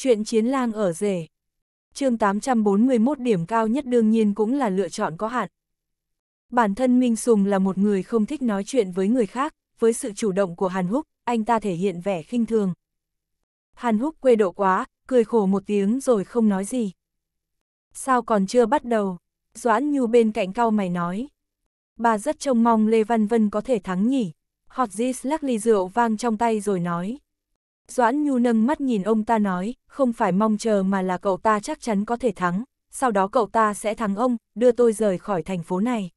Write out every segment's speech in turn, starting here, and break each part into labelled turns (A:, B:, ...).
A: Chuyện chiến lang ở rể. chương 841 điểm cao nhất đương nhiên cũng là lựa chọn có hạn. Bản thân Minh Sùng là một người không thích nói chuyện với người khác, với sự chủ động của Hàn Húc, anh ta thể hiện vẻ khinh thường. Hàn Húc quê độ quá, cười khổ một tiếng rồi không nói gì. Sao còn chưa bắt đầu? Doãn Nhu bên cạnh cao mày nói. Bà rất trông mong Lê Văn Vân có thể thắng nhỉ. Hot Gis lắc ly rượu vang trong tay rồi nói. Doãn Nhu nâng mắt nhìn ông ta nói, không phải mong chờ mà là cậu ta chắc chắn có thể thắng, sau đó cậu ta sẽ thắng ông, đưa tôi rời khỏi thành phố này.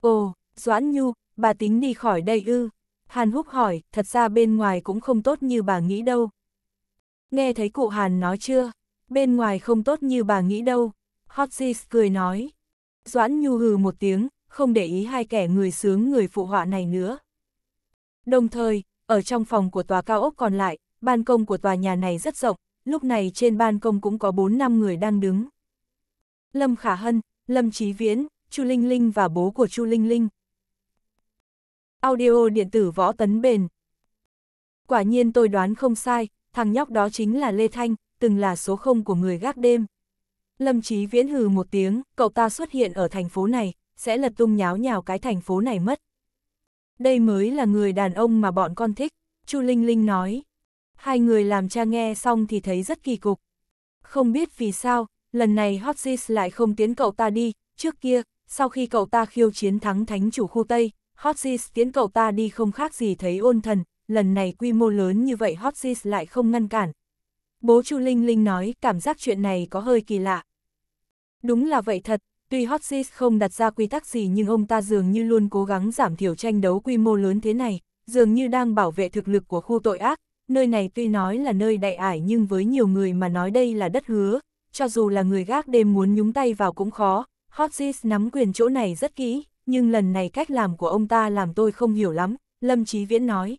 A: Ồ, Doãn Nhu, bà tính đi khỏi đây ư? Hàn Húc hỏi, thật ra bên ngoài cũng không tốt như bà nghĩ đâu. Nghe thấy cụ Hàn nói chưa? Bên ngoài không tốt như bà nghĩ đâu. Hotsis cười nói. Doãn Nhu hừ một tiếng, không để ý hai kẻ người sướng người phụ họa này nữa. Đồng thời, ở trong phòng của tòa cao ốc còn lại, ban công của tòa nhà này rất rộng, lúc này trên ban công cũng có 4-5 người đang đứng. Lâm Khả Hân, Lâm Chí Viễn, Chu Linh Linh và bố của Chu Linh Linh. Audio điện tử võ tấn bền. Quả nhiên tôi đoán không sai, thằng nhóc đó chính là Lê Thanh, từng là số không của người gác đêm. Lâm Chí Viễn hừ một tiếng, cậu ta xuất hiện ở thành phố này, sẽ lật tung nháo nhào cái thành phố này mất đây mới là người đàn ông mà bọn con thích, Chu Linh Linh nói. Hai người làm cha nghe xong thì thấy rất kỳ cục. Không biết vì sao, lần này Hotsis lại không tiến cậu ta đi, trước kia, sau khi cậu ta khiêu chiến thắng thánh chủ khu Tây, Hotsis tiến cậu ta đi không khác gì thấy ôn thần, lần này quy mô lớn như vậy Hotsis lại không ngăn cản. Bố Chu Linh Linh nói cảm giác chuyện này có hơi kỳ lạ. Đúng là vậy thật, Tuy Hotsis không đặt ra quy tắc gì nhưng ông ta dường như luôn cố gắng giảm thiểu tranh đấu quy mô lớn thế này, dường như đang bảo vệ thực lực của khu tội ác. Nơi này tuy nói là nơi đại ải nhưng với nhiều người mà nói đây là đất hứa, cho dù là người gác đêm muốn nhúng tay vào cũng khó. Hotsis nắm quyền chỗ này rất kỹ, nhưng lần này cách làm của ông ta làm tôi không hiểu lắm, Lâm Chí Viễn nói.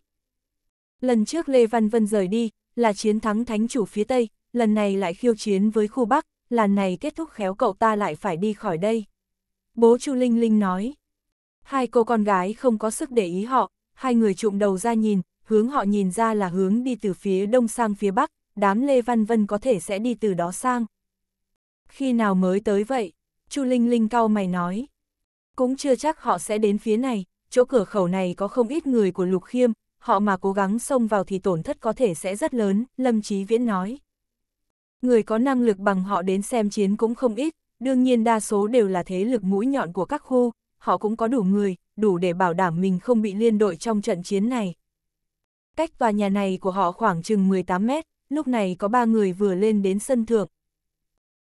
A: Lần trước Lê Văn Vân rời đi, là chiến thắng thánh chủ phía Tây, lần này lại khiêu chiến với khu Bắc, làn này kết thúc khéo cậu ta lại phải đi khỏi đây. Bố Chu Linh Linh nói. Hai cô con gái không có sức để ý họ, hai người trụm đầu ra nhìn, hướng họ nhìn ra là hướng đi từ phía đông sang phía bắc, đám Lê Văn Vân có thể sẽ đi từ đó sang. Khi nào mới tới vậy? Chu Linh Linh cau mày nói. Cũng chưa chắc họ sẽ đến phía này, chỗ cửa khẩu này có không ít người của Lục Khiêm, họ mà cố gắng xông vào thì tổn thất có thể sẽ rất lớn, Lâm Chí Viễn nói người có năng lực bằng họ đến xem chiến cũng không ít, đương nhiên đa số đều là thế lực mũi nhọn của các khu, họ cũng có đủ người, đủ để bảo đảm mình không bị liên đội trong trận chiến này. Cách tòa nhà này của họ khoảng chừng 18 mét, lúc này có ba người vừa lên đến sân thượng.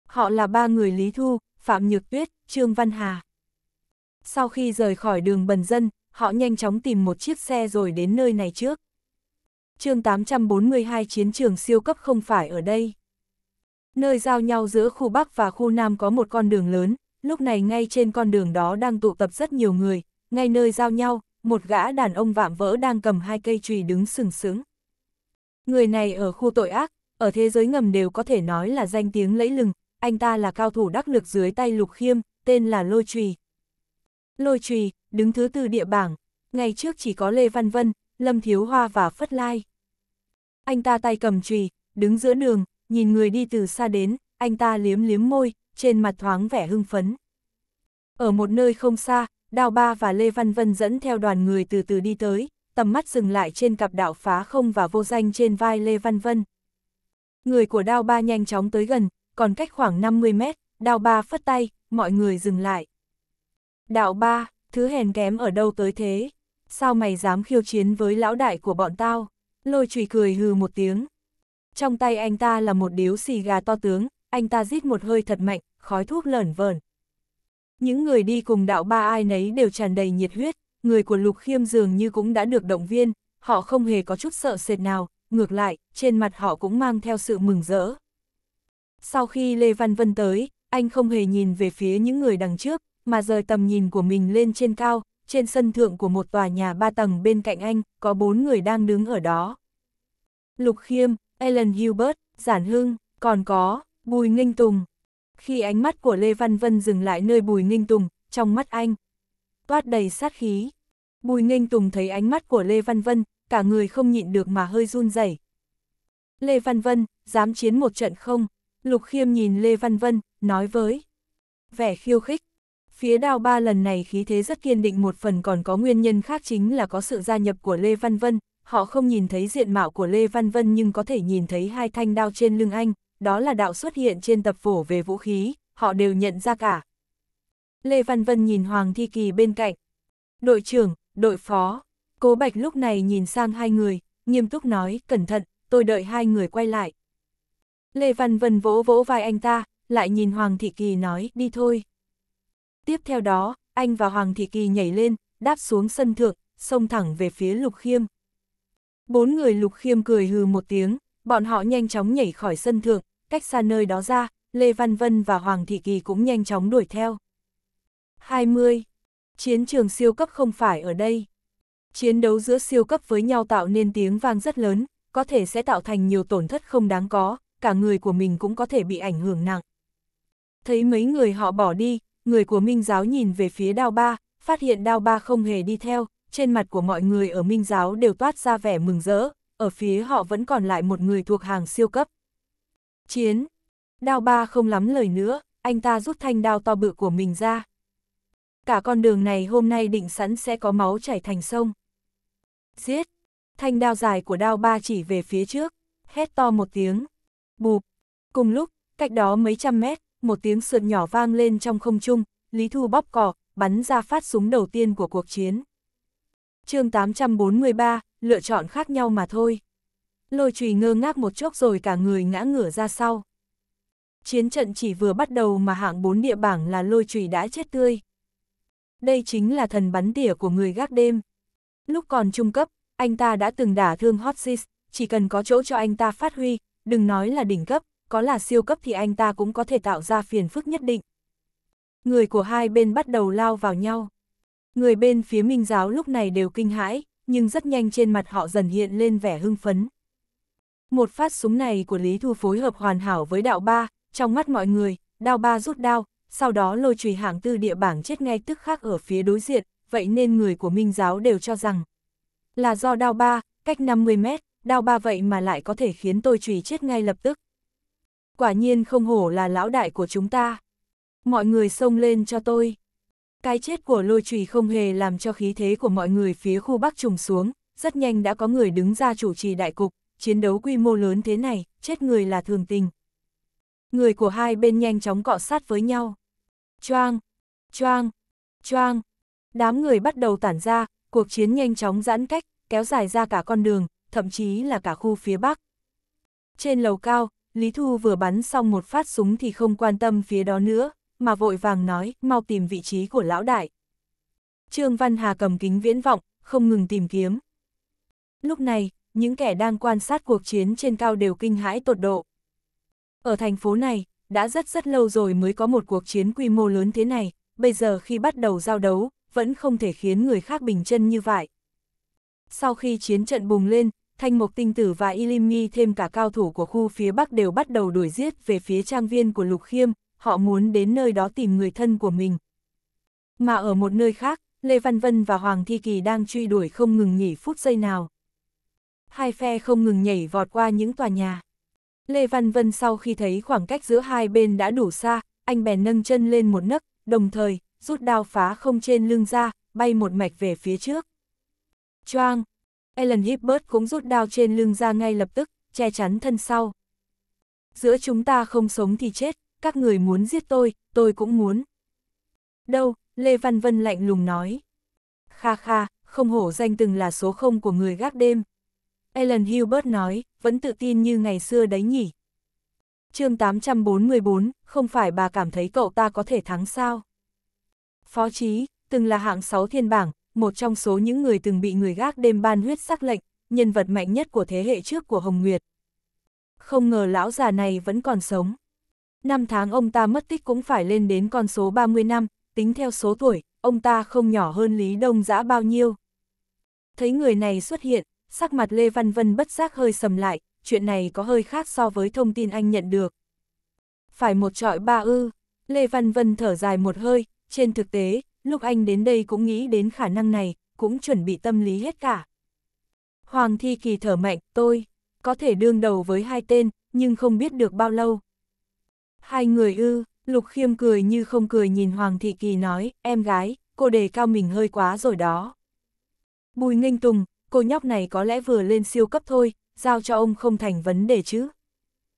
A: Họ là ba người Lý Thu, Phạm Nhược Tuyết, Trương Văn Hà. Sau khi rời khỏi đường bần dân, họ nhanh chóng tìm một chiếc xe rồi đến nơi này trước. chương 842 chiến trường siêu cấp không phải ở đây. Nơi giao nhau giữa khu Bắc và khu Nam có một con đường lớn, lúc này ngay trên con đường đó đang tụ tập rất nhiều người, ngay nơi giao nhau, một gã đàn ông vạm vỡ đang cầm hai cây chùy đứng sừng sững. Người này ở khu tội ác, ở thế giới ngầm đều có thể nói là danh tiếng lẫy lừng, anh ta là cao thủ đắc lực dưới tay Lục Khiêm, tên là Lôi Trùy. Lôi Trùy, đứng thứ tư địa bảng, ngày trước chỉ có Lê Văn Vân, Lâm Thiếu Hoa và Phất Lai. Anh ta tay cầm chùy, đứng giữa đường, nhìn người đi từ xa đến, anh ta liếm liếm môi, trên mặt thoáng vẻ hưng phấn. Ở một nơi không xa, Đào Ba và Lê Văn Vân dẫn theo đoàn người từ từ đi tới, tầm mắt dừng lại trên cặp đạo phá không và vô danh trên vai Lê Văn Vân. Người của Đào Ba nhanh chóng tới gần, còn cách khoảng 50 mét, Đào Ba phất tay, mọi người dừng lại. Đạo Ba, thứ hèn kém ở đâu tới thế? Sao mày dám khiêu chiến với lão đại của bọn tao? Lôi chùy cười hừ một tiếng, trong tay anh ta là một điếu xì gà to tướng, anh ta rít một hơi thật mạnh, khói thuốc lởn vởn. Những người đi cùng đạo ba ai nấy đều tràn đầy nhiệt huyết, người của Lục Khiêm dường như cũng đã được động viên, họ không hề có chút sợ sệt nào, ngược lại, trên mặt họ cũng mang theo sự mừng rỡ. Sau khi Lê Văn Vân tới, anh không hề nhìn về phía những người đằng trước, mà rời tầm nhìn của mình lên trên cao, trên sân thượng của một tòa nhà ba tầng bên cạnh anh, có bốn người đang đứng ở đó. Lục Khiêm, Ellen Gilbert, Giản Hưng, còn có, Bùi Ninh Tùng. Khi ánh mắt của Lê Văn Vân dừng lại nơi Bùi Ninh Tùng, trong mắt anh, toát đầy sát khí. Bùi Ninh Tùng thấy ánh mắt của Lê Văn Vân, cả người không nhịn được mà hơi run rẩy. Lê Văn Vân, dám chiến một trận không? Lục Khiêm nhìn Lê Văn Vân, nói với. Vẻ khiêu khích. Phía đao ba lần này khí thế rất kiên định một phần còn có nguyên nhân khác chính là có sự gia nhập của Lê Văn Vân, họ không nhìn thấy diện mạo của Lê Văn Vân nhưng có thể nhìn thấy hai thanh đao trên lưng anh, đó là đạo xuất hiện trên tập phổ về vũ khí, họ đều nhận ra cả. Lê Văn Vân nhìn Hoàng Thi Kỳ bên cạnh. Đội trưởng, đội phó, cố Bạch lúc này nhìn sang hai người, nghiêm túc nói, cẩn thận, tôi đợi hai người quay lại. Lê Văn Vân vỗ vỗ vai anh ta, lại nhìn Hoàng Thị Kỳ nói, đi thôi. Tiếp theo đó, anh và Hoàng Thị Kỳ nhảy lên, đáp xuống sân thượng, xông thẳng về phía Lục Khiêm. Bốn người lục khiêm cười hừ một tiếng, bọn họ nhanh chóng nhảy khỏi sân thượng, cách xa nơi đó ra, Lê Văn Vân và Hoàng Thị Kỳ cũng nhanh chóng đuổi theo. 20. Chiến trường siêu cấp không phải ở đây. Chiến đấu giữa siêu cấp với nhau tạo nên tiếng vang rất lớn, có thể sẽ tạo thành nhiều tổn thất không đáng có, cả người của mình cũng có thể bị ảnh hưởng nặng. Thấy mấy người họ bỏ đi, người của Minh Giáo nhìn về phía đao ba, phát hiện đao ba không hề đi theo, trên mặt của mọi người ở Minh Giáo đều toát ra vẻ mừng rỡ, ở phía họ vẫn còn lại một người thuộc hàng siêu cấp. Chiến! Đao ba không lắm lời nữa, anh ta rút thanh đao to bự của mình ra. Cả con đường này hôm nay định sẵn sẽ có máu chảy thành sông. Giết! Thanh đao dài của đao ba chỉ về phía trước, hét to một tiếng. Bụp! Cùng lúc, cách đó mấy trăm mét, một tiếng sượt nhỏ vang lên trong không trung, Lý Thu bóp cò, bắn ra phát súng đầu tiên của cuộc chiến chương 843, lựa chọn khác nhau mà thôi. Lôi trùy ngơ ngác một chốc rồi cả người ngã ngửa ra sau. Chiến trận chỉ vừa bắt đầu mà hạng bốn địa bảng là lôi trùy đã chết tươi. Đây chính là thần bắn tỉa của người gác đêm. Lúc còn trung cấp, anh ta đã từng đả thương Hotsis, chỉ cần có chỗ cho anh ta phát huy, đừng nói là đỉnh cấp, có là siêu cấp thì anh ta cũng có thể tạo ra phiền phức nhất định. Người của hai bên bắt đầu lao vào nhau. Người bên phía Minh giáo lúc này đều kinh hãi, nhưng rất nhanh trên mặt họ dần hiện lên vẻ hưng phấn. Một phát súng này của Lý Thu phối hợp hoàn hảo với đạo ba, trong mắt mọi người, đao ba rút đao, sau đó lôi chùy hạng tư địa bảng chết ngay tức khắc ở phía đối diện, vậy nên người của Minh giáo đều cho rằng là do đao ba, cách 50 mét, đao ba vậy mà lại có thể khiến tôi chùy chết ngay lập tức. Quả nhiên không hổ là lão đại của chúng ta. Mọi người xông lên cho tôi. Cái chết của lôi trùy không hề làm cho khí thế của mọi người phía khu Bắc trùng xuống, rất nhanh đã có người đứng ra chủ trì đại cục, chiến đấu quy mô lớn thế này, chết người là thường tình. Người của hai bên nhanh chóng cọ sát với nhau. Choang, choang, choang. Đám người bắt đầu tản ra, cuộc chiến nhanh chóng giãn cách, kéo dài ra cả con đường, thậm chí là cả khu phía Bắc. Trên lầu cao, Lý Thu vừa bắn xong một phát súng thì không quan tâm phía đó nữa, mà vội vàng nói, mau tìm vị trí của lão đại. Trương Văn Hà cầm kính viễn vọng, không ngừng tìm kiếm. Lúc này, những kẻ đang quan sát cuộc chiến trên cao đều kinh hãi tột độ. Ở thành phố này, đã rất rất lâu rồi mới có một cuộc chiến quy mô lớn thế này, bây giờ khi bắt đầu giao đấu, vẫn không thể khiến người khác bình chân như vậy. Sau khi chiến trận bùng lên, Thanh mục Tinh Tử và Ilimi thêm cả cao thủ của khu phía Bắc đều bắt đầu đuổi giết về phía trang viên của Lục Khiêm, họ muốn đến nơi đó tìm người thân của mình. Mà ở một nơi khác, Lê Văn Vân và Hoàng Thi Kỳ đang truy đuổi không ngừng nghỉ phút giây nào. Hai phe không ngừng nhảy vọt qua những tòa nhà. Lê Văn Vân sau khi thấy khoảng cách giữa hai bên đã đủ xa, anh bèn nâng chân lên một nấc, đồng thời, rút đao phá không trên lưng ra, bay một mạch về phía trước. Choang! Ellen Hibbert cũng rút đao trên lưng ra ngay lập tức, che chắn thân sau. Giữa chúng ta không sống thì chết, các người muốn giết tôi, tôi cũng muốn. Đâu, Lê Văn Vân lạnh lùng nói. Kha kha, không hổ danh từng là số không của người gác đêm. Ellen Hilbert nói, vẫn tự tin như ngày xưa đấy nhỉ. chương 844, không phải bà cảm thấy cậu ta có thể thắng sao? Phó Chí, từng là hạng 6 thiên bảng, một trong số những người từng bị người gác đêm ban huyết sắc lệnh, nhân vật mạnh nhất của thế hệ trước của Hồng Nguyệt. Không ngờ lão già này vẫn còn sống. Năm tháng ông ta mất tích cũng phải lên đến con số 30 năm, tính theo số tuổi, ông ta không nhỏ hơn Lý Đông Giã bao nhiêu. Thấy người này xuất hiện, sắc mặt Lê Văn Vân bất giác hơi sầm lại, chuyện này có hơi khác so với thông tin anh nhận được. Phải một trọi ba ư, Lê Văn Vân thở dài một hơi, trên thực tế, lúc anh đến đây cũng nghĩ đến khả năng này, cũng chuẩn bị tâm lý hết cả. Hoàng Thi Kỳ thở mạnh, tôi, có thể đương đầu với hai tên, nhưng không biết được bao lâu. Hai người ư, Lục Khiêm cười như không cười nhìn Hoàng Thị Kỳ nói, em gái, cô đề cao mình hơi quá rồi đó. Bùi Nghênh Tùng, cô nhóc này có lẽ vừa lên siêu cấp thôi, giao cho ông không thành vấn đề chứ.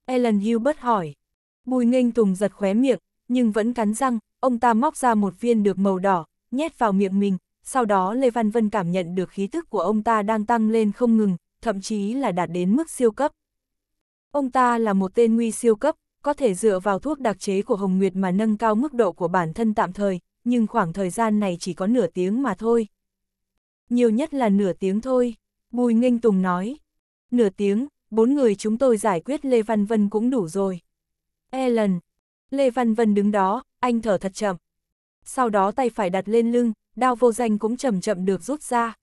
A: Ellen Hubert hỏi. Bùi Nghênh Tùng giật khóe miệng, nhưng vẫn cắn răng, ông ta móc ra một viên được màu đỏ, nhét vào miệng mình, sau đó Lê Văn Vân cảm nhận được khí tức của ông ta đang tăng lên không ngừng, thậm chí là đạt đến mức siêu cấp. Ông ta là một tên nguy siêu cấp, có thể dựa vào thuốc đặc chế của Hồng Nguyệt mà nâng cao mức độ của bản thân tạm thời, nhưng khoảng thời gian này chỉ có nửa tiếng mà thôi. Nhiều nhất là nửa tiếng thôi, Bùi Nghênh Tùng nói. Nửa tiếng, bốn người chúng tôi giải quyết Lê Văn Vân cũng đủ rồi. Ellen, Lê Văn Vân đứng đó, anh thở thật chậm. Sau đó tay phải đặt lên lưng, đao vô danh cũng chậm chậm được rút ra.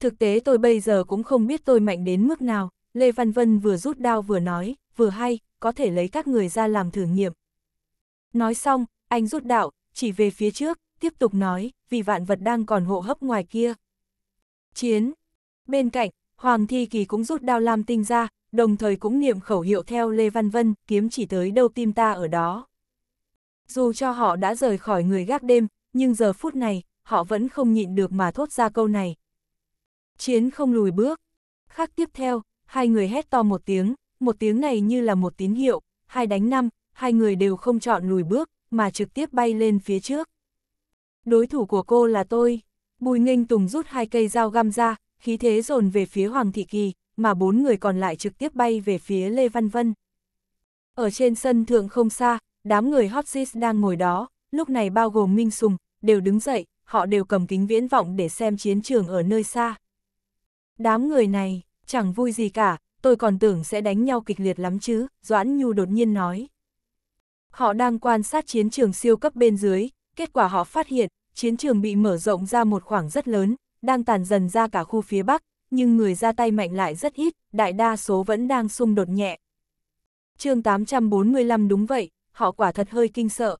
A: Thực tế tôi bây giờ cũng không biết tôi mạnh đến mức nào, Lê Văn Vân vừa rút đao vừa nói, vừa hay, có thể lấy các người ra làm thử nghiệm. Nói xong, anh rút đạo, chỉ về phía trước, tiếp tục nói, vì vạn vật đang còn hộ hấp ngoài kia. Chiến. Bên cạnh, Hoàng Thi Kỳ cũng rút đao lam tinh ra, đồng thời cũng niệm khẩu hiệu theo Lê Văn Vân, kiếm chỉ tới đâu tim ta ở đó. Dù cho họ đã rời khỏi người gác đêm, nhưng giờ phút này, họ vẫn không nhịn được mà thốt ra câu này. Chiến không lùi bước. Khác tiếp theo, hai người hét to một tiếng, một tiếng này như là một tín hiệu, hai đánh năm, hai người đều không chọn lùi bước, mà trực tiếp bay lên phía trước. Đối thủ của cô là tôi. Bùi nghênh tùng rút hai cây dao găm ra, khí thế dồn về phía Hoàng Thị Kỳ, mà bốn người còn lại trực tiếp bay về phía Lê Văn Vân. Ở trên sân thượng không xa, đám người hot sis đang ngồi đó, lúc này bao gồm Minh Sùng, đều đứng dậy, họ đều cầm kính viễn vọng để xem chiến trường ở nơi xa. Đám người này, chẳng vui gì cả, tôi còn tưởng sẽ đánh nhau kịch liệt lắm chứ, Doãn Nhu đột nhiên nói. Họ đang quan sát chiến trường siêu cấp bên dưới, kết quả họ phát hiện, chiến trường bị mở rộng ra một khoảng rất lớn, đang tàn dần ra cả khu phía Bắc, nhưng người ra tay mạnh lại rất ít, đại đa số vẫn đang xung đột nhẹ. chương 845 đúng vậy, họ quả thật hơi kinh sợ.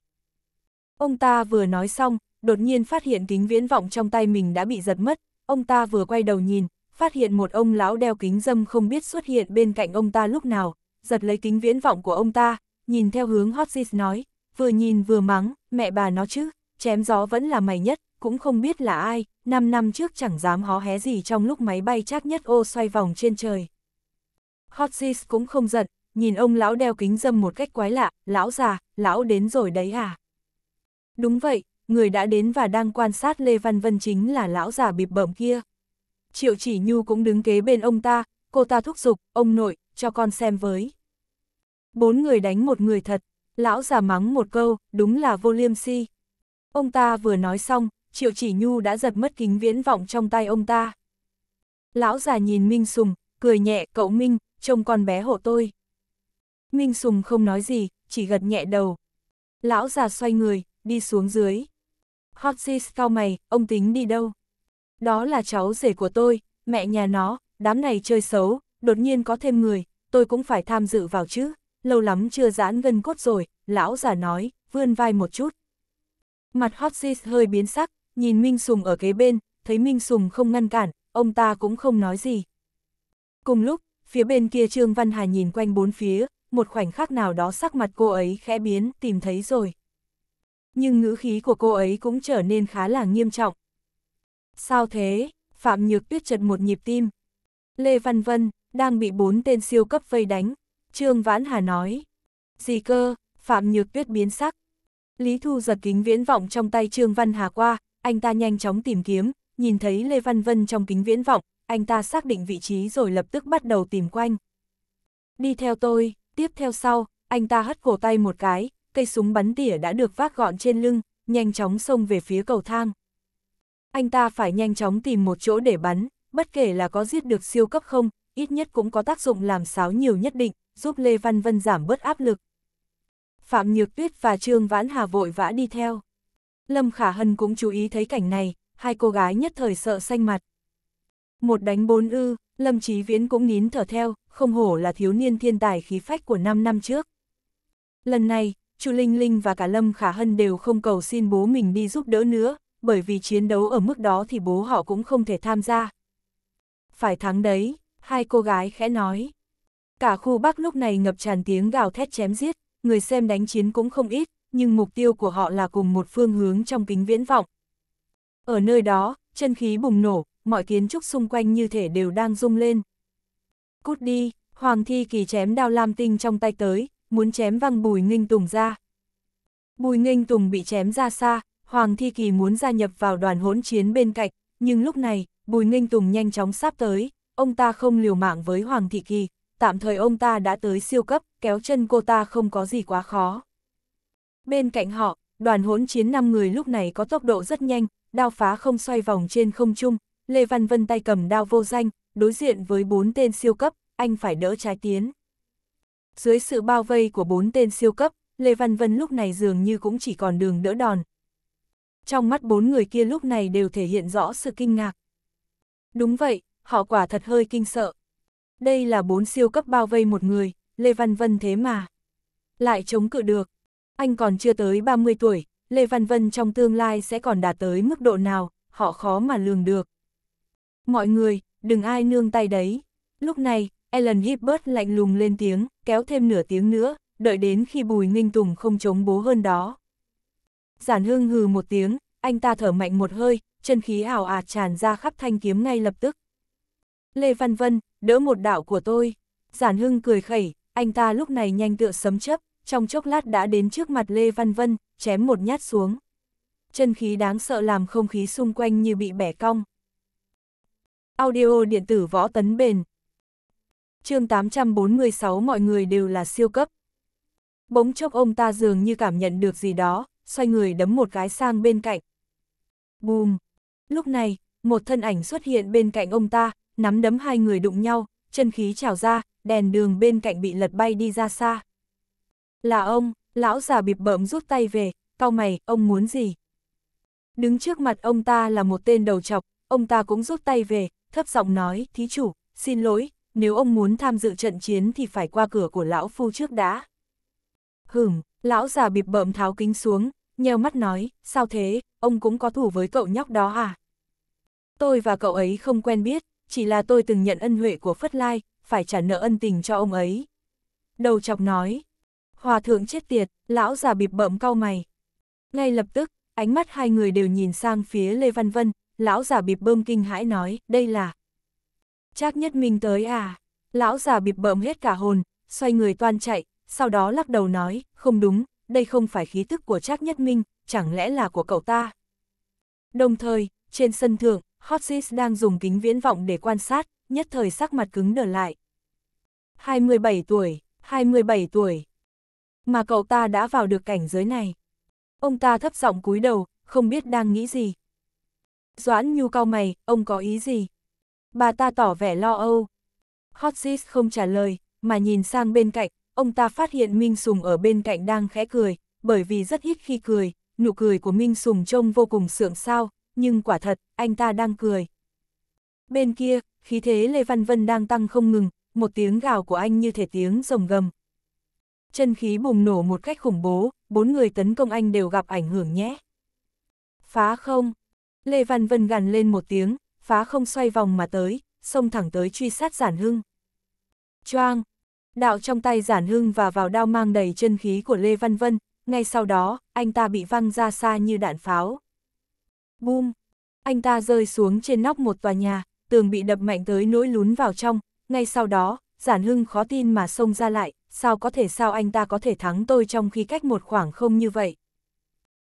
A: Ông ta vừa nói xong, đột nhiên phát hiện kính viễn vọng trong tay mình đã bị giật mất, ông ta vừa quay đầu nhìn, phát hiện một ông lão đeo kính dâm không biết xuất hiện bên cạnh ông ta lúc nào, giật lấy kính viễn vọng của ông ta, nhìn theo hướng Hotsis nói, vừa nhìn vừa mắng, mẹ bà nó chứ, chém gió vẫn là mày nhất, cũng không biết là ai, 5 năm trước chẳng dám hó hé gì trong lúc máy bay chắc nhất ô xoay vòng trên trời. Hotsis cũng không giận, nhìn ông lão đeo kính dâm một cách quái lạ, lão già, lão đến rồi đấy à? Đúng vậy, người đã đến và đang quan sát Lê Văn Vân chính là lão già bịp bẩm kia. Triệu Chỉ Nhu cũng đứng kế bên ông ta, cô ta thúc giục, ông nội, cho con xem với. Bốn người đánh một người thật, lão già mắng một câu, đúng là vô liêm si. Ông ta vừa nói xong, Triệu Chỉ Nhu đã giật mất kính viễn vọng trong tay ông ta. Lão già nhìn Minh Sùng, cười nhẹ, cậu Minh, trông con bé hộ tôi. Minh Sùng không nói gì, chỉ gật nhẹ đầu. Lão già xoay người, đi xuống dưới. Hot cao mày, ông tính đi đâu? Đó là cháu rể của tôi, mẹ nhà nó, đám này chơi xấu, đột nhiên có thêm người, tôi cũng phải tham dự vào chứ, lâu lắm chưa giãn gân cốt rồi, lão già nói, vươn vai một chút. Mặt hot sis hơi biến sắc, nhìn Minh Sùng ở kế bên, thấy Minh Sùng không ngăn cản, ông ta cũng không nói gì. Cùng lúc, phía bên kia Trương Văn Hà nhìn quanh bốn phía, một khoảnh khắc nào đó sắc mặt cô ấy khẽ biến, tìm thấy rồi. Nhưng ngữ khí của cô ấy cũng trở nên khá là nghiêm trọng, Sao thế? Phạm Nhược Tuyết chật một nhịp tim. Lê Văn Vân, đang bị bốn tên siêu cấp vây đánh. Trương Vãn Hà nói. Gì cơ? Phạm Nhược Tuyết biến sắc. Lý Thu giật kính viễn vọng trong tay Trương Văn Hà qua, anh ta nhanh chóng tìm kiếm, nhìn thấy Lê Văn Vân trong kính viễn vọng, anh ta xác định vị trí rồi lập tức bắt đầu tìm quanh. Đi theo tôi, tiếp theo sau, anh ta hất cổ tay một cái, cây súng bắn tỉa đã được vác gọn trên lưng, nhanh chóng xông về phía cầu thang anh ta phải nhanh chóng tìm một chỗ để bắn, bất kể là có giết được siêu cấp không, ít nhất cũng có tác dụng làm sáo nhiều nhất định, giúp Lê Văn Vân giảm bớt áp lực. Phạm Nhược Tuyết và Trương Vãn Hà vội vã đi theo. Lâm Khả Hân cũng chú ý thấy cảnh này, hai cô gái nhất thời sợ xanh mặt. Một đánh bốn ư, Lâm Chí Viễn cũng nín thở theo, không hổ là thiếu niên thiên tài khí phách của 5 năm trước. Lần này, Chu Linh Linh và cả Lâm Khả Hân đều không cầu xin bố mình đi giúp đỡ nữa, bởi vì chiến đấu ở mức đó thì bố họ cũng không thể tham gia. Phải thắng đấy, hai cô gái khẽ nói. Cả khu Bắc lúc này ngập tràn tiếng gào thét chém giết, người xem đánh chiến cũng không ít, nhưng mục tiêu của họ là cùng một phương hướng trong kính viễn vọng. Ở nơi đó, chân khí bùng nổ, mọi kiến trúc xung quanh như thể đều đang rung lên. Cút đi, Hoàng Thi Kỳ chém đao lam tinh trong tay tới, muốn chém văng Bùi Nghinh Tùng ra. Bùi Nghinh Tùng bị chém ra xa, Hoàng Thi Kỳ muốn gia nhập vào đoàn hỗn chiến bên cạnh, nhưng lúc này, Bùi Ninh Tùng nhanh chóng sắp tới, ông ta không liều mạng với Hoàng Thị Kỳ, tạm thời ông ta đã tới siêu cấp, kéo chân cô ta không có gì quá khó. Bên cạnh họ, đoàn hỗn chiến 5 người lúc này có tốc độ rất nhanh, đao phá không xoay vòng trên không trung, Lê Văn Vân tay cầm đao vô danh, đối diện với bốn tên siêu cấp, anh phải đỡ trái tiến. Dưới sự bao vây của bốn tên siêu cấp, Lê Văn Vân lúc này dường như cũng chỉ còn đường đỡ đòn, trong mắt bốn người kia lúc này đều thể hiện rõ sự kinh ngạc. Đúng vậy, họ quả thật hơi kinh sợ. Đây là bốn siêu cấp bao vây một người, Lê Văn Vân thế mà. Lại chống cự được. Anh còn chưa tới 30 tuổi, Lê Văn Vân trong tương lai sẽ còn đạt tới mức độ nào, họ khó mà lường được. Mọi người, đừng ai nương tay đấy. Lúc này, Ellen Hibbert lạnh lùng lên tiếng, kéo thêm nửa tiếng nữa, đợi đến khi Bùi Ninh Tùng không chống bố hơn đó giản hưng hừ một tiếng, anh ta thở mạnh một hơi, chân khí hào ạt tràn ra khắp thanh kiếm ngay lập tức. Lê Văn Vân, đỡ một đạo của tôi. Giản hưng cười khẩy, anh ta lúc này nhanh tựa sấm chấp, trong chốc lát đã đến trước mặt Lê Văn Vân, chém một nhát xuống. Chân khí đáng sợ làm không khí xung quanh như bị bẻ cong. Audio điện tử võ tấn bền. chương 846 mọi người đều là siêu cấp. Bỗng chốc ông ta dường như cảm nhận được gì đó, xoay người đấm một cái sang bên cạnh. Bùm! Lúc này, một thân ảnh xuất hiện bên cạnh ông ta, nắm đấm hai người đụng nhau, chân khí trào ra, đèn đường bên cạnh bị lật bay đi ra xa. Là ông, lão già bịp bợm rút tay về, cau mày, ông muốn gì? Đứng trước mặt ông ta là một tên đầu chọc, ông ta cũng rút tay về, thấp giọng nói, thí chủ, xin lỗi, nếu ông muốn tham dự trận chiến thì phải qua cửa của lão phu trước đã. Hửm, lão già bịp bợm tháo kính xuống, nheo mắt nói, sao thế, ông cũng có thủ với cậu nhóc đó à? Tôi và cậu ấy không quen biết, chỉ là tôi từng nhận ân huệ của Phất Lai, phải trả nợ ân tình cho ông ấy. Đầu chọc nói, hòa thượng chết tiệt, lão già bịp bợm cau mày. Ngay lập tức, ánh mắt hai người đều nhìn sang phía Lê Văn Vân, lão già bịp bơm kinh hãi nói, đây là... Chắc nhất mình tới à, lão già bịp bợm hết cả hồn, xoay người toan chạy, sau đó lắc đầu nói, không đúng, đây không phải khí tức của Trác Nhất Minh, chẳng lẽ là của cậu ta. Đồng thời, trên sân thượng, Hotsis đang dùng kính viễn vọng để quan sát, nhất thời sắc mặt cứng đờ lại. 27 tuổi, 27 tuổi. Mà cậu ta đã vào được cảnh giới này. Ông ta thấp giọng cúi đầu, không biết đang nghĩ gì. Doãn Nhu cao mày, ông có ý gì? Bà ta tỏ vẻ lo âu. Hotsis không trả lời, mà nhìn sang bên cạnh, ông ta phát hiện Minh Sùng ở bên cạnh đang khẽ cười, bởi vì rất ít khi cười, nụ cười của Minh Sùng trông vô cùng sượng sao, nhưng quả thật, anh ta đang cười. Bên kia, khí thế Lê Văn Vân đang tăng không ngừng, một tiếng gào của anh như thể tiếng rồng gầm. Chân khí bùng nổ một cách khủng bố, bốn người tấn công anh đều gặp ảnh hưởng nhé. Phá không! Lê Văn Vân gằn lên một tiếng, phá không xoay vòng mà tới, xông thẳng tới truy sát giản hưng. Choang! đạo trong tay giản hưng và vào đao mang đầy chân khí của Lê Văn Vân, ngay sau đó, anh ta bị văng ra xa như đạn pháo. Bum! Anh ta rơi xuống trên nóc một tòa nhà, tường bị đập mạnh tới nỗi lún vào trong, ngay sau đó, giản hưng khó tin mà xông ra lại, sao có thể sao anh ta có thể thắng tôi trong khi cách một khoảng không như vậy.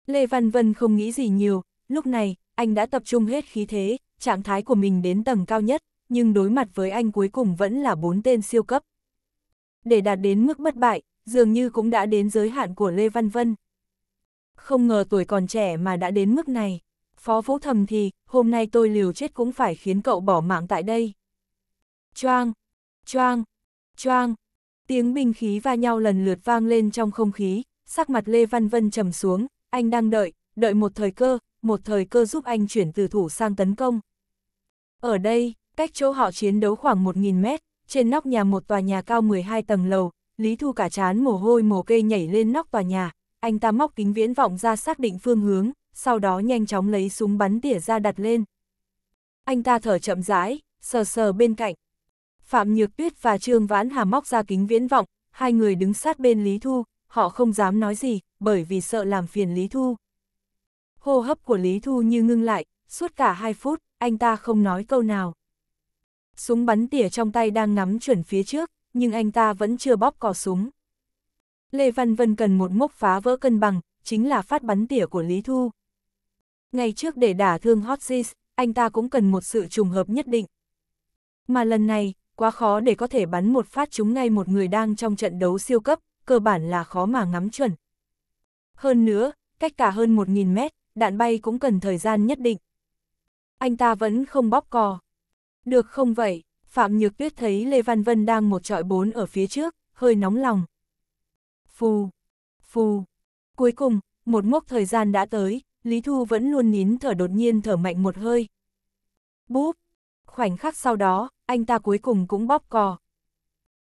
A: Lê Văn Vân không nghĩ gì nhiều, lúc này, anh đã tập trung hết khí thế, trạng thái của mình đến tầng cao nhất, nhưng đối mặt với anh cuối cùng vẫn là bốn tên siêu cấp để đạt đến mức bất bại, dường như cũng đã đến giới hạn của Lê Văn Vân. Không ngờ tuổi còn trẻ mà đã đến mức này. Phó Vũ Thầm thì, hôm nay tôi liều chết cũng phải khiến cậu bỏ mạng tại đây. Choang, choang, choang, tiếng binh khí va nhau lần lượt vang lên trong không khí, sắc mặt Lê Văn Vân trầm xuống, anh đang đợi, đợi một thời cơ, một thời cơ giúp anh chuyển từ thủ sang tấn công. Ở đây, cách chỗ họ chiến đấu khoảng 1.000 mét, trên nóc nhà một tòa nhà cao 12 tầng lầu, Lý Thu cả chán mồ hôi mồ kê nhảy lên nóc tòa nhà, anh ta móc kính viễn vọng ra xác định phương hướng, sau đó nhanh chóng lấy súng bắn tỉa ra đặt lên. Anh ta thở chậm rãi, sờ sờ bên cạnh. Phạm Nhược Tuyết và Trương Vãn Hà móc ra kính viễn vọng, hai người đứng sát bên Lý Thu, họ không dám nói gì, bởi vì sợ làm phiền Lý Thu. Hô hấp của Lý Thu như ngưng lại, suốt cả hai phút, anh ta không nói câu nào súng bắn tỉa trong tay đang ngắm chuẩn phía trước, nhưng anh ta vẫn chưa bóp cò súng. Lê Văn Vân cần một mốc phá vỡ cân bằng, chính là phát bắn tỉa của Lý Thu. Ngày trước để đả thương Hotsis, anh ta cũng cần một sự trùng hợp nhất định. Mà lần này, quá khó để có thể bắn một phát chúng ngay một người đang trong trận đấu siêu cấp, cơ bản là khó mà ngắm chuẩn. Hơn nữa, cách cả hơn 1.000 mét, đạn bay cũng cần thời gian nhất định. Anh ta vẫn không bóp cò. Được không vậy? Phạm Nhược Tuyết thấy Lê Văn Vân đang một trọi bốn ở phía trước, hơi nóng lòng. Phù, phù. Cuối cùng, một mốc thời gian đã tới, Lý Thu vẫn luôn nín thở đột nhiên thở mạnh một hơi. Búp. Khoảnh khắc sau đó, anh ta cuối cùng cũng bóp cò.